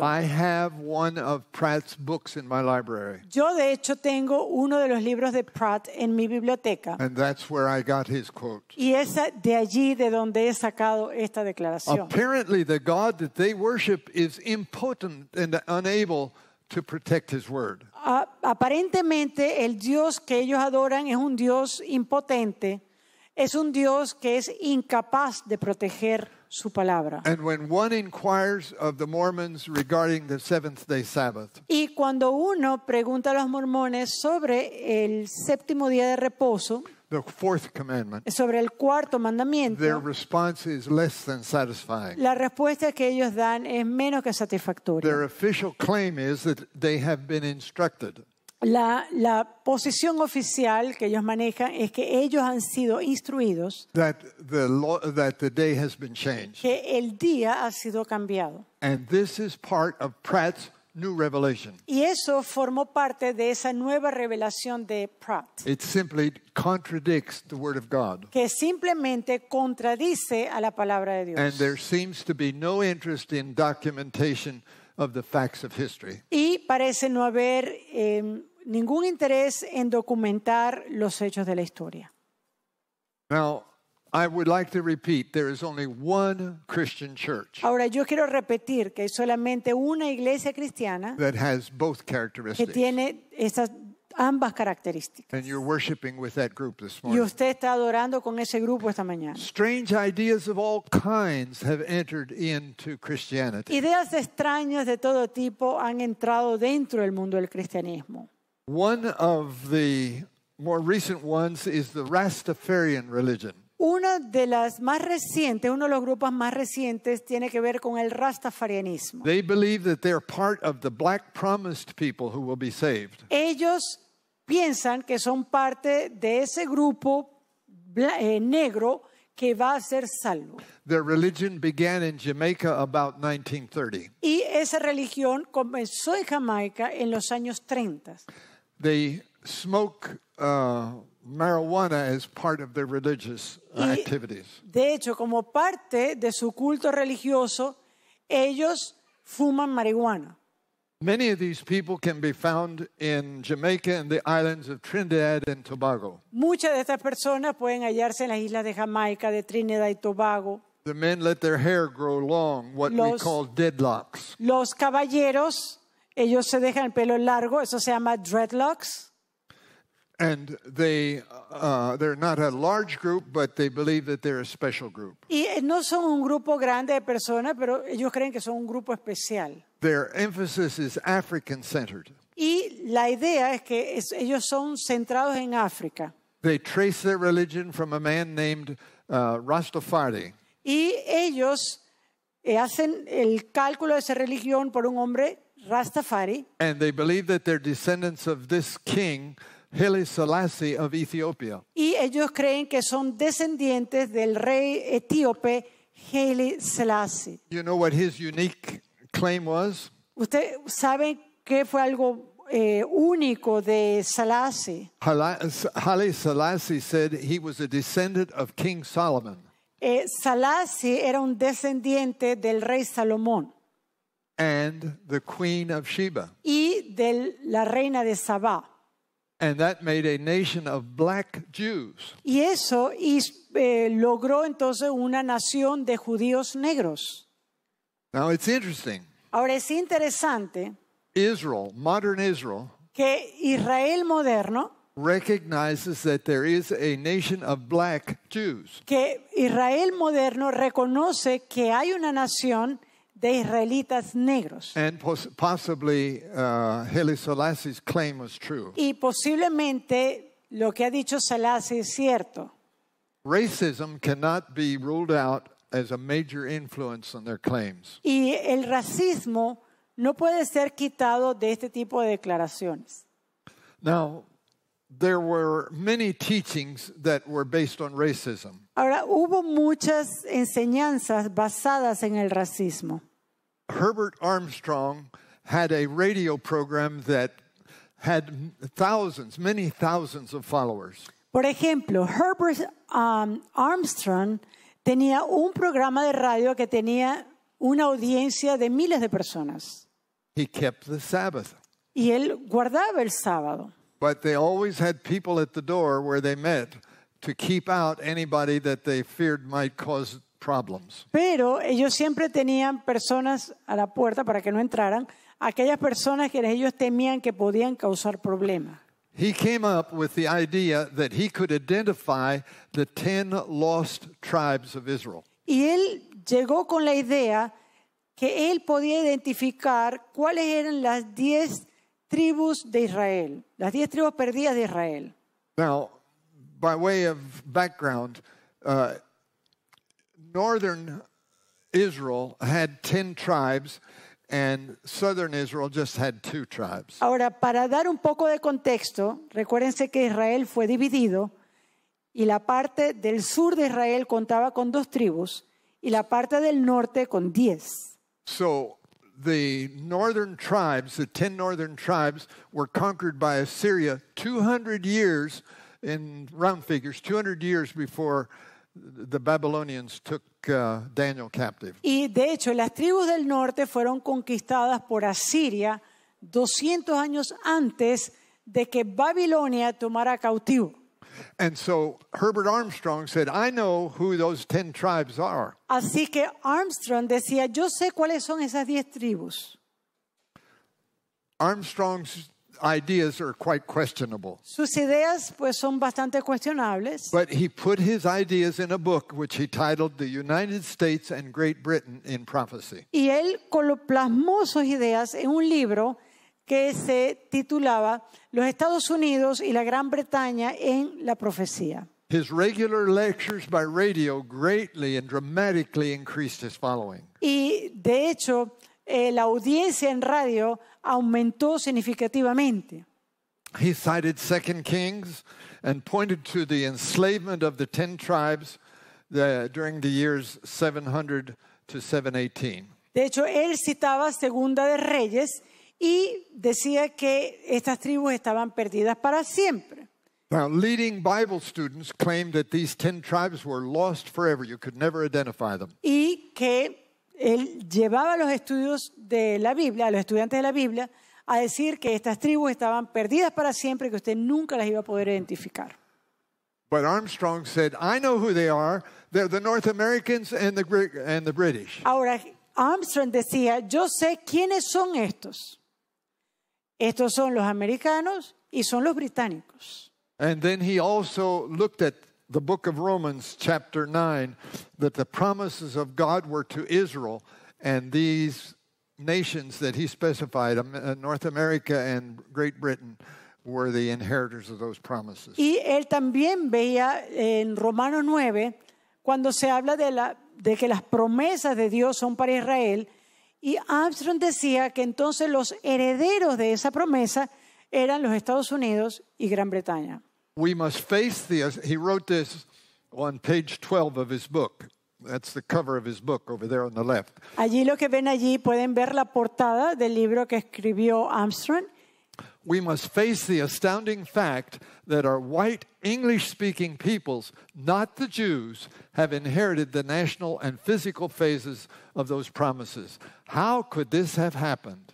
[SPEAKER 2] Yo de hecho tengo uno de los libros de Pratt en mi biblioteca. Y es de allí de donde he sacado esta declaración.
[SPEAKER 1] Apparently el Dios que ellos es impotente y unable
[SPEAKER 2] aparentemente el Dios que ellos adoran es un Dios impotente, es un Dios que es incapaz de proteger su palabra. y cuando uno pregunta a los mormones sobre el séptimo día de reposo, the fourth commandment, sobre el cuarto mandamiento, their response is less than satisfying. la respuesta que ellos dan es menos
[SPEAKER 1] que satisfactoria. Their official claim is that they have been instructed.
[SPEAKER 2] La, la, posición oficial que ellos manejan es que ellos han sido instruidos
[SPEAKER 1] that the law, that the day has been changed.
[SPEAKER 2] que el día ha sido cambiado.
[SPEAKER 1] And this is part of Pratt's new revelation.
[SPEAKER 2] Y eso formó parte de esa nueva revelación de Pratt.
[SPEAKER 1] It simply contradicts the word of God.
[SPEAKER 2] Que simplemente contradice a la palabra de Dios. And
[SPEAKER 1] there seems to be no interest in documentation of the facts of history.
[SPEAKER 2] Y parece no haber eh, ningún interés en documentar los hechos de la historia.
[SPEAKER 1] Now, I would like to repeat, there is only one Christian church
[SPEAKER 2] Ahora yo quiero repetir que hay solamente una iglesia cristiana
[SPEAKER 1] that has both que characteristics.
[SPEAKER 2] tiene esas ambas características.
[SPEAKER 1] And you're worshiping with that group this Y morning.
[SPEAKER 2] usted está adorando con ese grupo esta mañana.
[SPEAKER 1] Strange ideas of all kinds have entered into Christianity.
[SPEAKER 2] Ideas extrañas de todo tipo han entrado dentro del mundo del cristianismo.
[SPEAKER 1] One of the more recent ones is the Rastafarian religion.
[SPEAKER 2] Una de las más recientes, uno de los grupos más recientes tiene que ver con el rastafarianismo. Ellos piensan que son parte de ese grupo eh, negro que va a ser salvo. Y esa religión comenzó en Jamaica en los años 30
[SPEAKER 1] marijuana as part of their religious activities.
[SPEAKER 2] De hecho, como parte de su culto religioso, ellos fuman marihuana.
[SPEAKER 1] Many of these people can be found in Jamaica and the islands of Trinidad and Tobago.
[SPEAKER 2] Muchas de estas personas pueden hallarse en las islas de Jamaica, de Trinidad y Tobago.
[SPEAKER 1] The men let their hair grow long, what los, we call dreadlocks.
[SPEAKER 2] Los caballeros, ellos se dejan el pelo largo, eso se llama dreadlocks.
[SPEAKER 1] And they, uh, they're not a large group, but they believe that they're a special group.
[SPEAKER 2] Y eh, no son un grupo grande de personas, pero ellos creen que son un grupo especial.
[SPEAKER 1] Their emphasis is African centered.
[SPEAKER 2] Y la idea es que es, ellos son centrados en África.
[SPEAKER 1] They trace their religion from a man named uh, Rastafari.
[SPEAKER 2] Y ellos eh, hacen el cálculo de esa religión por un hombre Rastafari.
[SPEAKER 1] And they believe that they're descendants of this king Haile Selassie of Ethiopia.
[SPEAKER 2] Y ellos creen que son descendientes del rey etíope Haile Selassie.
[SPEAKER 1] You know what his unique claim was?
[SPEAKER 2] ¿Usted sabe qué fue algo eh, único de Selassie?
[SPEAKER 1] Haile Selassie said he was a descendant of King Solomon.
[SPEAKER 2] Eh, Selassie era un descendiente del rey Salomón.
[SPEAKER 1] And the queen of Sheba.
[SPEAKER 2] Y de la reina de Saba.
[SPEAKER 1] And that made a nation of black Jews.
[SPEAKER 2] Y eso y, eh, logró entonces una nación de judíos negros. Now it's interesting. Ahora es interesante
[SPEAKER 1] Israel, modern Israel,
[SPEAKER 2] que Israel moderno
[SPEAKER 1] recognizes that there is a nation of black Jews.
[SPEAKER 2] Que Israel moderno reconoce que hay una nación de israelitas negros.
[SPEAKER 1] Uh, y
[SPEAKER 2] posiblemente lo que ha dicho Selassie es cierto. Y el racismo no puede ser quitado de este tipo de declaraciones. Ahora hubo muchas enseñanzas basadas en el racismo.
[SPEAKER 1] Herbert Armstrong had a radio program that had thousands, many thousands of followers.
[SPEAKER 2] Por ejemplo, Herbert um, Armstrong tenía un programa de radio que tenía una audiencia de miles de personas.
[SPEAKER 1] He kept the Sabbath.
[SPEAKER 2] Y él guardaba el sábado.
[SPEAKER 1] But they always had people at the door where they met to keep out anybody that they feared might cause problems.
[SPEAKER 2] Pero ellos siempre tenían personas a la puerta para que no entraran, aquellas personas que ellos temían que podían causar problemas.
[SPEAKER 1] He came idea that could identify the
[SPEAKER 2] Y él llegó con la idea que él podía identificar cuáles eran las 10 tribus de Israel, las 10 tribus perdidas de Israel.
[SPEAKER 1] Now, by way of background, uh, northern Israel had 10 tribes and southern Israel just had two tribes.
[SPEAKER 2] Ahora, para dar un poco de contexto, recuérdense que Israel fue dividido y la parte del sur de Israel contaba con dos tribus y la parte del norte con 10. So
[SPEAKER 1] the northern tribes, the 10 northern tribes were conquered by Assyria 200 years in round figures, 200 years before The Babylonians took, uh, Daniel captive.
[SPEAKER 2] Y de hecho, las tribus del norte fueron conquistadas por Asiria 200 años antes de que Babilonia tomara cautivo.
[SPEAKER 1] And so Herbert Armstrong said, I know who those 10 tribes are.
[SPEAKER 2] Así que Armstrong decía, yo sé cuáles son esas 10 tribus.
[SPEAKER 1] Armstrong's ideas are quite questionable.
[SPEAKER 2] Sus ideas pues son bastante cuestionables.
[SPEAKER 1] But he put his ideas in a book which he titled The United States and Great Britain in Prophecy.
[SPEAKER 2] Y él plasmó sus ideas en un libro que se titulaba Los Estados Unidos y la Gran Bretaña en la profecía.
[SPEAKER 1] His regular lectures by radio greatly and dramatically increased his following.
[SPEAKER 2] Y de hecho eh, la audiencia en radio aumentó significativamente.
[SPEAKER 1] He cited 2 Kings and pointed to the enslavement of the 10 tribes the, during the years 700 to 718.
[SPEAKER 2] De hecho, él citaba Segunda de Reyes y decía que estas tribus estaban perdidas para siempre.
[SPEAKER 1] Now, leading Bible students claimed that these 10 tribes were lost forever. You could never identify them.
[SPEAKER 2] Y que él llevaba los estudios de la Biblia, a los estudiantes de la Biblia, a decir que estas tribus estaban perdidas para siempre y que usted nunca las iba a poder identificar.
[SPEAKER 1] But Armstrong said, I know who they are. the North Americans and the,
[SPEAKER 2] Ahora, Armstrong decía, yo sé quiénes son estos. Estos son los americanos y son los británicos.
[SPEAKER 1] And then he also looked at the book of Romans, chapter 9, that the promises of God were to Israel and these nations that he specified, uh, North America and Great Britain, were the inheritors of those promises.
[SPEAKER 2] Y él también veía en Romanos 9 cuando se habla de la de que las promesas de Dios son para Israel y Armstrong decía que entonces los herederos de esa promesa eran los Estados Unidos y Gran Bretaña.
[SPEAKER 1] We must face the, he wrote this on page 12 of his book. That's the cover of his book over there on the left.
[SPEAKER 2] Allí lo que ven allí pueden ver la portada del libro que escribió Armstrong.
[SPEAKER 1] We must face the
[SPEAKER 2] astounding
[SPEAKER 1] fact that our white English speaking peoples, not the Jews, have inherited the national and physical phases of those promises. How could this have happened?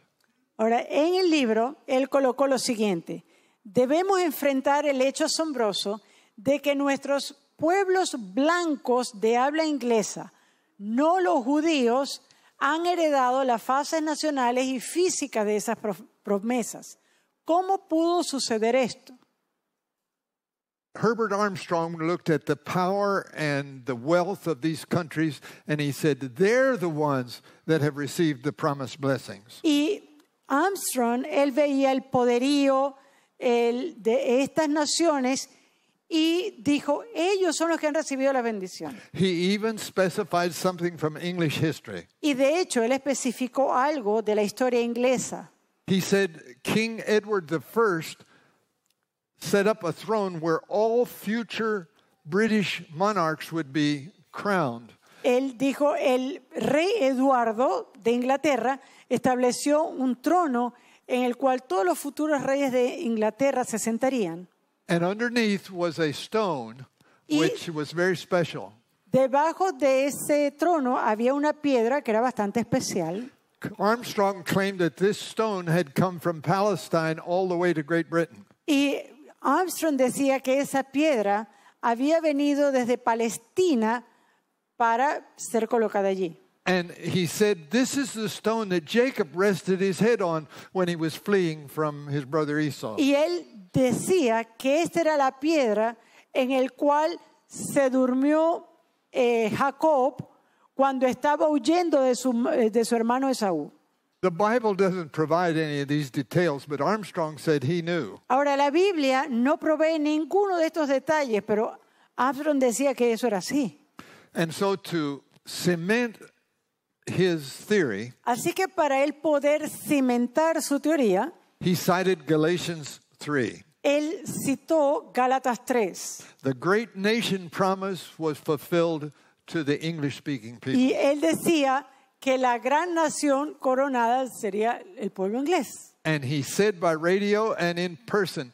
[SPEAKER 2] Ahora, en el libro, él colocó lo siguiente. debemos enfrentar el hecho asombroso de que nuestros pueblos blancos de habla inglesa, no los judíos, han heredado las fases nacionales y físicas de esas promesas. ¿Cómo pudo suceder esto?
[SPEAKER 1] Herbert Armstrong looked at the power and the wealth of these countries and he said, they're the ones that have received the promised blessings.
[SPEAKER 2] Y Armstrong, él veía el poderío, de estas naciones y dijo, ellos son los que han recibido la bendición. Y de hecho, él especificó algo de la historia inglesa. Él dijo, el rey Eduardo de Inglaterra estableció un trono en el cual todos los futuros reyes de Inglaterra se sentarían. Debajo de ese trono había una piedra que era bastante especial.
[SPEAKER 1] Armstrong claimed
[SPEAKER 2] Y Armstrong decía que esa piedra había venido desde Palestina para ser colocada allí.
[SPEAKER 1] And he said, This is the stone that Jacob rested his head on when he was fleeing from his brother Esau. Y
[SPEAKER 2] él decía que esta era la piedra en el cual se durmió eh, Jacob cuando estaba huyendo de su, eh, de su hermano Esaú.
[SPEAKER 1] The Bible doesn't provide any of these details, but Armstrong said he knew.
[SPEAKER 2] Ahora la Biblia no provee ninguno de estos detalles, pero Armstrong decía que eso era así.
[SPEAKER 1] And so to cement his theory,
[SPEAKER 2] Así que para él poder cimentar su teoría,
[SPEAKER 1] he cited Galatians 3.
[SPEAKER 2] Él citó Gálatas 3.
[SPEAKER 1] The great nation promise was fulfilled to the English speaking people. Y
[SPEAKER 2] él decía que la gran nación coronada sería el pueblo inglés.
[SPEAKER 1] And he said by radio and in person,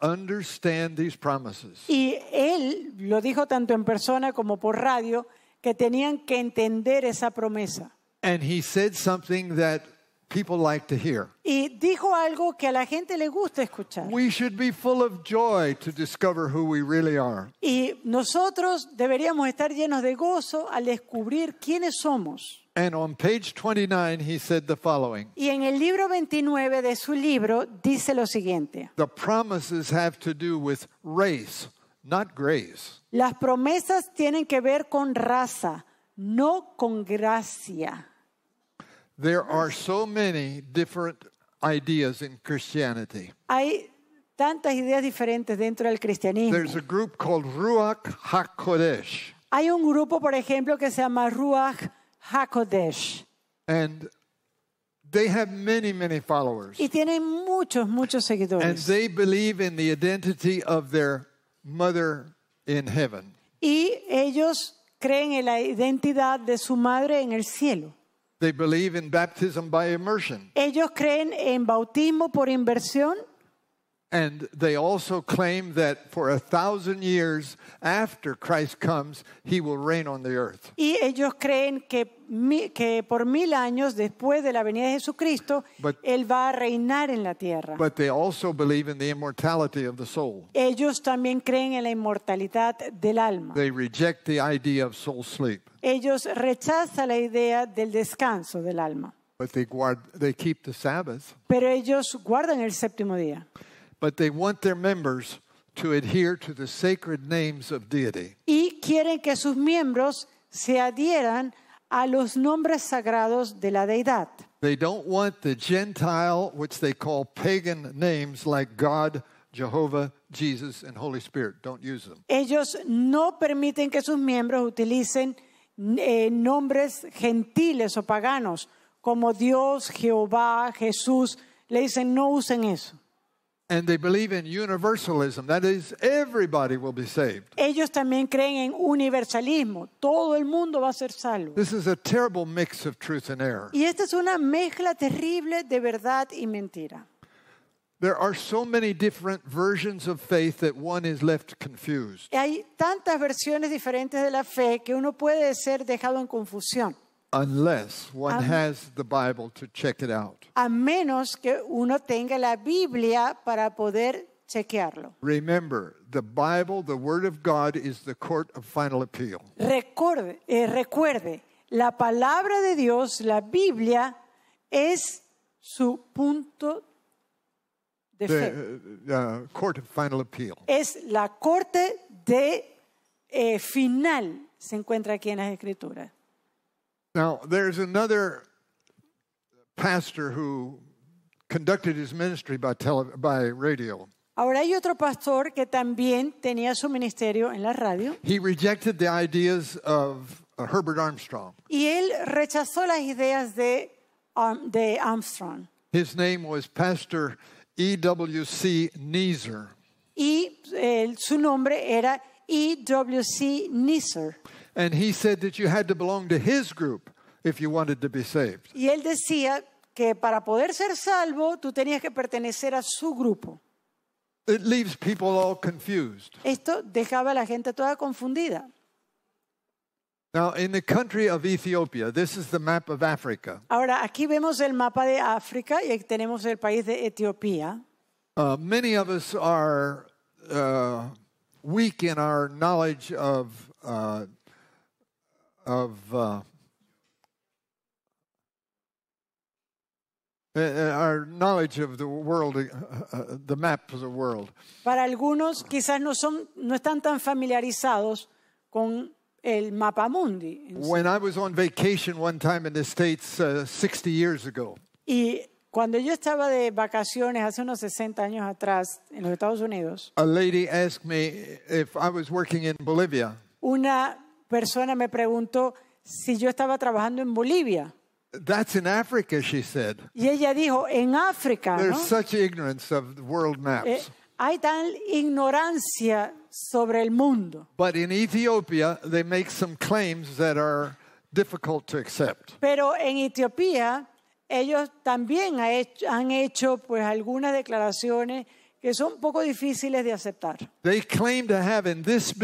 [SPEAKER 1] understand these promises.
[SPEAKER 2] Y él lo dijo tanto en persona como por radio. que tenían que entender esa promesa. Y dijo algo que a la gente le gusta escuchar. Y nosotros deberíamos estar llenos de gozo al descubrir quiénes somos. Y en el libro 29 de su libro dice lo siguiente.
[SPEAKER 1] The promises have to do with race, not grace.
[SPEAKER 2] Las promesas tienen que ver con raza, no con gracia.
[SPEAKER 1] There are so many different ideas in Christianity.
[SPEAKER 2] Hay tantas ideas diferentes dentro del cristianismo. There's a
[SPEAKER 1] group called Ruach HaKodesh.
[SPEAKER 2] Hay un grupo, por ejemplo, que se llama Ruach HaKodesh.
[SPEAKER 1] And they have many, many followers.
[SPEAKER 2] Y tienen muchos, muchos seguidores. And
[SPEAKER 1] they believe in the identity of their mother in heaven.
[SPEAKER 2] Y ellos creen en la identidad de su madre en el cielo.
[SPEAKER 1] They believe in baptism
[SPEAKER 2] by immersion. Ellos creen en bautismo por inversión.
[SPEAKER 1] And they also claim that for a thousand years after Christ comes, he will reign on the earth.
[SPEAKER 2] Y ellos creen que, que por mil años después de la venida de Jesucristo, but, él va a reinar en la tierra.
[SPEAKER 1] But they also believe in the immortality of the soul.
[SPEAKER 2] Ellos también creen en la inmortalidad del alma.
[SPEAKER 1] They reject the idea of soul sleep.
[SPEAKER 2] Ellos rechazan la idea del descanso del alma.
[SPEAKER 1] But they guard, they keep the Sabbath.
[SPEAKER 2] Pero ellos guardan el séptimo día
[SPEAKER 1] but they want their members to adhere to the sacred names of deity.
[SPEAKER 2] Y quieren que sus miembros se adhieran a los nombres sagrados de la deidad.
[SPEAKER 1] They don't want the Gentile, which they call pagan names like God, Jehovah, Jesus, and Holy Spirit. Don't use them.
[SPEAKER 2] Ellos no permiten que sus miembros utilicen eh, nombres gentiles o paganos como Dios, Jehová, Jesús. Le dicen no usen eso. And Ellos también creen en universalismo. Todo el mundo va a ser salvo.
[SPEAKER 1] terrible
[SPEAKER 2] Y esta es una mezcla terrible de verdad y mentira.
[SPEAKER 1] There are so many different versions of faith that one is left confused.
[SPEAKER 2] Hay tantas versiones diferentes de la fe que uno puede ser dejado en confusión.
[SPEAKER 1] Unless one a, has the Bible to check it out.
[SPEAKER 2] A menos que uno tenga la Biblia para poder chequearlo.
[SPEAKER 1] Remember, the Bible, the Word of God, is the court of final appeal.
[SPEAKER 2] Recuerde, eh, recuerde, la palabra de Dios, la Biblia, es su punto
[SPEAKER 1] de the, fe. Uh, uh court of final appeal.
[SPEAKER 2] Es la corte de eh, final. Se encuentra aquí en las Escrituras.
[SPEAKER 1] Now, there's another pastor who conducted his ministry by, tele, by radio.
[SPEAKER 2] Ahora hay otro pastor que también tenía su ministerio en la radio.
[SPEAKER 1] He rejected the ideas of uh, Herbert Armstrong.
[SPEAKER 2] Y él rechazó las ideas de, um, de Armstrong.
[SPEAKER 1] His name was Pastor E.W.C. Neeser.
[SPEAKER 2] Y eh, su nombre era E.W.C. Neeser.
[SPEAKER 1] And he said that you had to belong to his group if you wanted to be saved.
[SPEAKER 2] Y él decía que para poder ser salvo tú tenías que pertenecer a su grupo. It leaves people all
[SPEAKER 1] confused.
[SPEAKER 2] Esto dejaba a la gente toda confundida.
[SPEAKER 1] Now in the country of Ethiopia, this is the map of Africa.
[SPEAKER 2] Ahora aquí vemos el mapa de África y tenemos el país de Etiopía.
[SPEAKER 1] Uh, many of us are uh, weak in our knowledge of uh, of uh, eh, eh, our knowledge of the world, uh, the map of the world.
[SPEAKER 2] Para algunos quizás no son no están tan familiarizados con el mapa mundi.
[SPEAKER 1] When I was on vacation one time in the States uh, 60 years ago.
[SPEAKER 2] Y cuando yo estaba de vacaciones hace unos 60 años atrás en los Estados Unidos.
[SPEAKER 1] A lady asked me if I was working in Bolivia.
[SPEAKER 2] Una persona me preguntó si yo estaba trabajando en Bolivia. Y ella dijo, en África. Eh, hay tal ignorancia sobre el mundo. Pero en Etiopía, ellos también han hecho pues algunas declaraciones que son un poco difíciles de aceptar.
[SPEAKER 1] They to have in this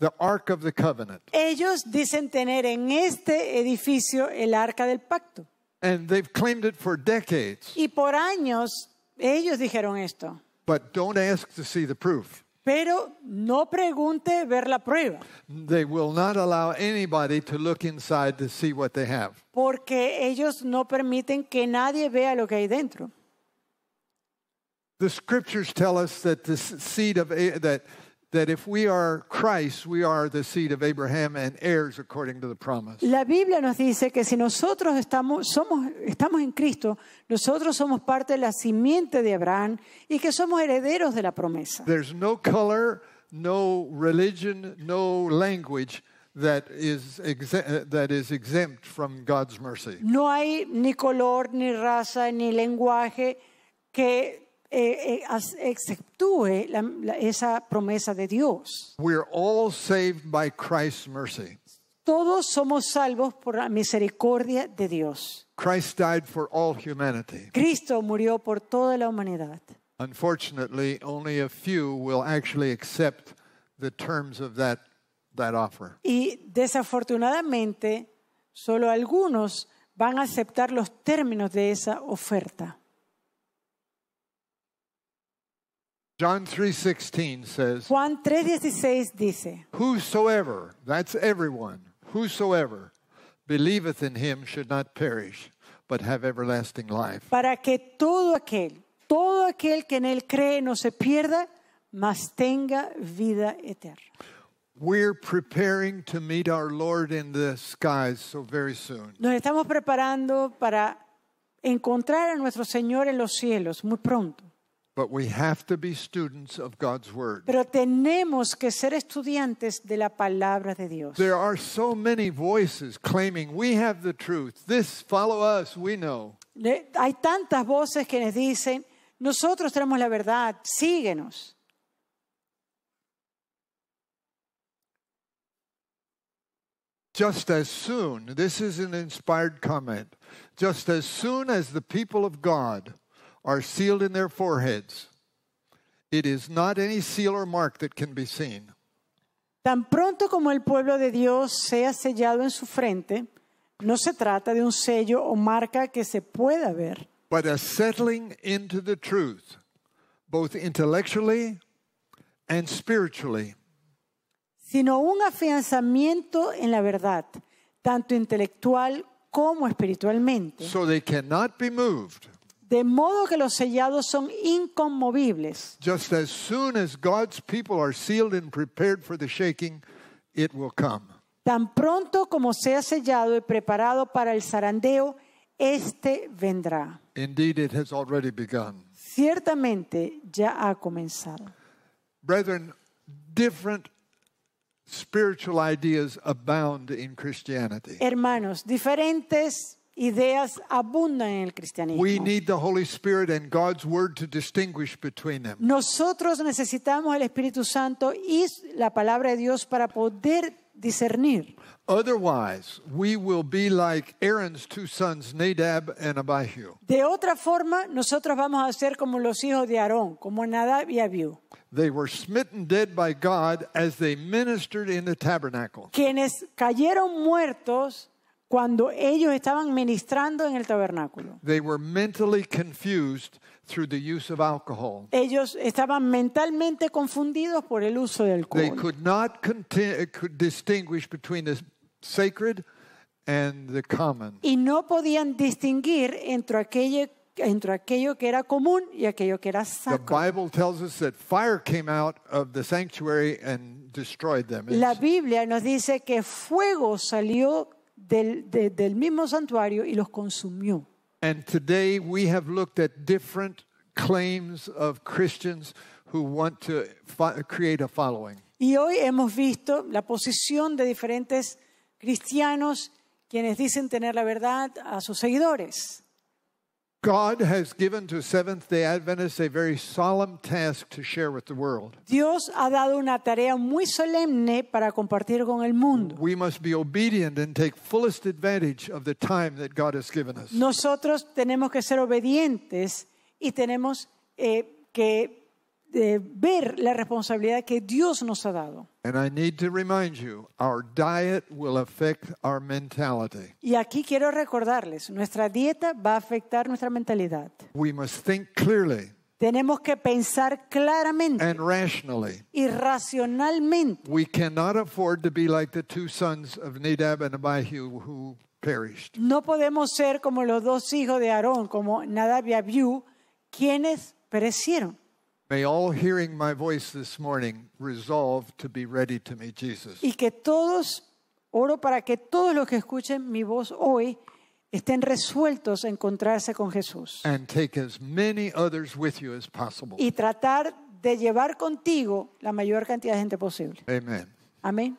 [SPEAKER 1] The Ark of the Covenant.
[SPEAKER 2] Ellos dicen tener en este edificio el arca del pacto.
[SPEAKER 1] And they've claimed it for decades.
[SPEAKER 2] Y por años ellos dijeron esto.
[SPEAKER 1] But don't ask to see the proof.
[SPEAKER 2] Pero no pregunte ver la prueba.
[SPEAKER 1] They will not allow anybody to look inside
[SPEAKER 2] to see what they have. Porque ellos no permiten que nadie vea lo que hay dentro.
[SPEAKER 1] The scriptures tell us that the seed of that That if we we are are Christ, the the seed of Abraham and heirs according to promise.
[SPEAKER 2] La Biblia nos dice que si nosotros estamos, somos, estamos en Cristo, nosotros somos parte de la simiente de Abraham y que somos herederos de la promesa.
[SPEAKER 1] There's no color, no religion, no language that is, that is exempt from God's mercy.
[SPEAKER 2] No hay ni color, ni raza, ni lenguaje que eh, eh exceptúe esa promesa de Dios. Todos somos salvos por la misericordia de Dios. Cristo murió por toda la humanidad. Y desafortunadamente, solo algunos van a aceptar los términos de esa oferta.
[SPEAKER 1] John 3:16 says
[SPEAKER 2] Juan 3:16 dice
[SPEAKER 1] Whosoever that's everyone whosoever believeth in him should not perish but have everlasting life
[SPEAKER 2] Para que todo aquel todo aquel que en él cree no se pierda mas tenga vida eterna
[SPEAKER 1] We're preparing to meet our Lord in the skies so very soon
[SPEAKER 2] Nos estamos preparando para encontrar a nuestro Señor en los cielos muy pronto but we have to be students of God's word. Pero tenemos que ser estudiantes de la palabra de Dios.
[SPEAKER 1] There are so many voices claiming we have the truth. This follow us, we know.
[SPEAKER 2] Hay tantas voces que nos dicen, nosotros tenemos la verdad, síguenos.
[SPEAKER 1] Just as soon, this is an inspired comment. Just as soon as the people of God are sealed in their foreheads. It is not any seal or mark that can be seen.
[SPEAKER 2] Tan pronto como el pueblo de Dios sea sellado en su frente, no se trata de un sello o marca que se pueda ver.
[SPEAKER 1] But a settling into the truth, both intellectually and spiritually.
[SPEAKER 2] Sino un afianzamiento en la verdad, tanto intelectual como espiritualmente.
[SPEAKER 1] So they cannot be moved.
[SPEAKER 2] De modo que los sellados son inconmovibles.
[SPEAKER 1] Just as soon as God's people are sealed and prepared for the shaking, it will come.
[SPEAKER 2] Tan pronto como sea sellado y preparado para el zarandeo, este vendrá.
[SPEAKER 1] Indeed, it has already begun.
[SPEAKER 2] Ciertamente ya ha comenzado.
[SPEAKER 1] Brethren, different spiritual ideas abound in Christianity.
[SPEAKER 2] Hermanos, diferentes ideas abundan en el cristianismo. Nosotros necesitamos el Espíritu Santo y la palabra de Dios para poder discernir. De otra forma, nosotros vamos a ser como los hijos de Aarón, como Nadab y Abihu. Quienes cayeron muertos cuando ellos estaban ministrando en el tabernáculo. Ellos estaban mentalmente confundidos por el uso del alcohol. Y no podían distinguir entre aquello entre aquello que era común y aquello que era sacro. La Biblia nos dice que fuego salió del, mismo santuario y los consumió. Y hoy hemos visto la posición de diferentes cristianos quienes dicen tener la verdad a sus seguidores.
[SPEAKER 1] God has given to Seventh day Adventists a very solemn task to share with the world.
[SPEAKER 2] Dios ha dado una tarea muy solemne para compartir con el mundo.
[SPEAKER 1] We must be obedient and take fullest advantage of the time that God has given us.
[SPEAKER 2] Nosotros tenemos que ser obedientes y tenemos eh, que ver la responsabilidad que Dios nos ha dado. Y aquí quiero recordarles, nuestra dieta va a afectar nuestra mentalidad. Tenemos que pensar claramente y racionalmente. No podemos ser como los dos hijos de Aarón, como Nadab y Abihu, quienes perecieron.
[SPEAKER 1] May all hearing my voice this morning resolve to be ready to meet Jesus.
[SPEAKER 2] Y que todos, oro para que todos los que escuchen mi voz hoy estén resueltos a encontrarse con Jesús.
[SPEAKER 1] And take as many others with you as possible. Y
[SPEAKER 2] tratar de llevar contigo la mayor cantidad de gente posible. Amen. Amén.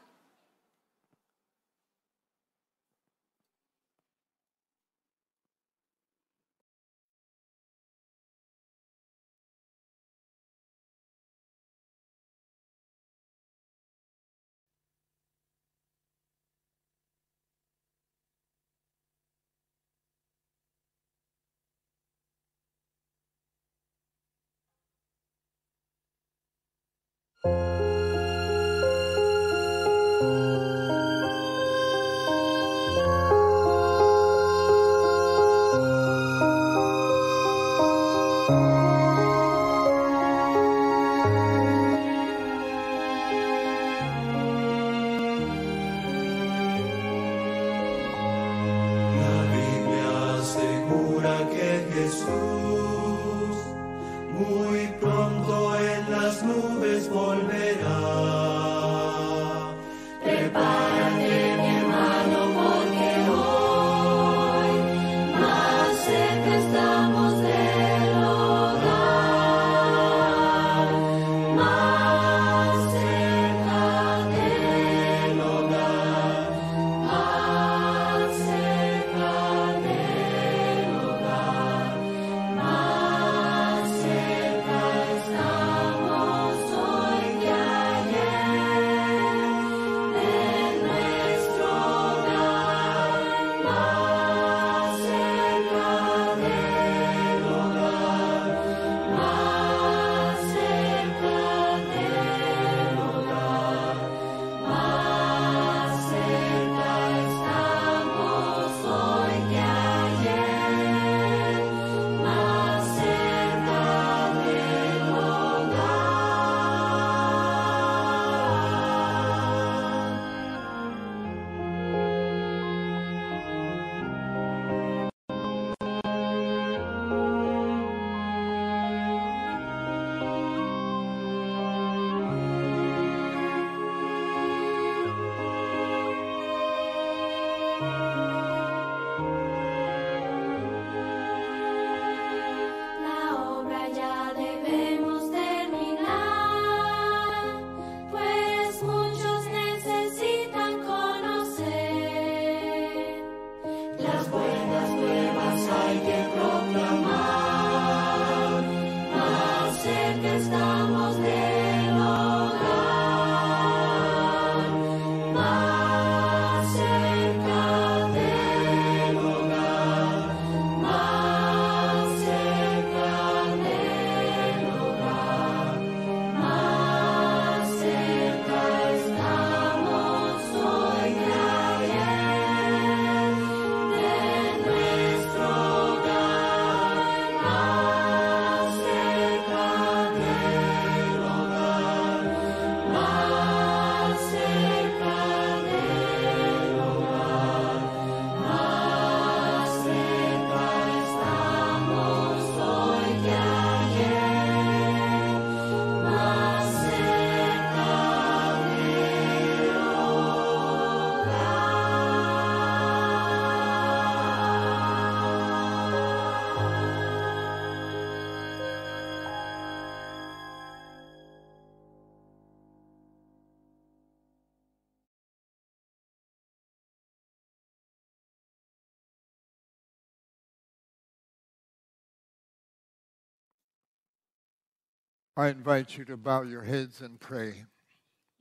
[SPEAKER 3] I invite you to
[SPEAKER 1] bow your heads and pray.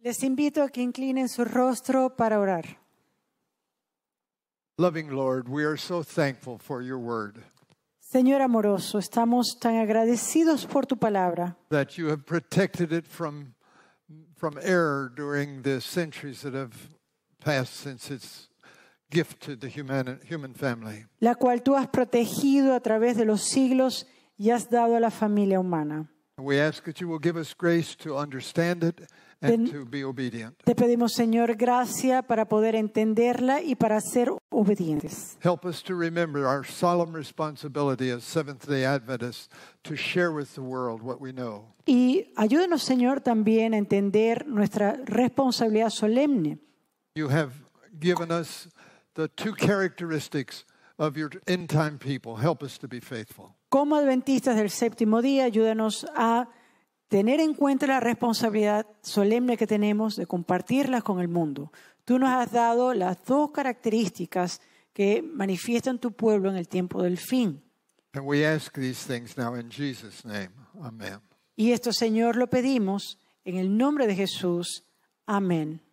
[SPEAKER 2] Les invito a que inclinen su rostro para orar.
[SPEAKER 1] Loving Lord, we are so thankful for your word.
[SPEAKER 2] Señor amoroso, estamos tan agradecidos por tu palabra.
[SPEAKER 1] That you have protected it from from error during the centuries that have passed since its gift to the human, human family.
[SPEAKER 2] La cual tú has protegido a través de los siglos y has dado a la familia humana.
[SPEAKER 1] We ask that you will give us grace to
[SPEAKER 2] understand it and to be obedient. Te pedimos, Señor, gracia para poder entenderla y para ser obedientes.
[SPEAKER 1] Help us to remember our solemn responsibility as Seventh-day Adventists to share with the world what we know.
[SPEAKER 2] Y ayúdenos, Señor, también a entender nuestra responsabilidad solemne.
[SPEAKER 1] You have given us the two characteristics of your end-time people. Help us to be faithful.
[SPEAKER 2] como adventistas del séptimo día, ayúdanos a tener en cuenta la responsabilidad solemne que tenemos de compartirlas con el mundo. Tú nos has dado las dos características que manifiestan tu pueblo en el tiempo del fin. Y esto, Señor, lo pedimos en el nombre de Jesús. Amén.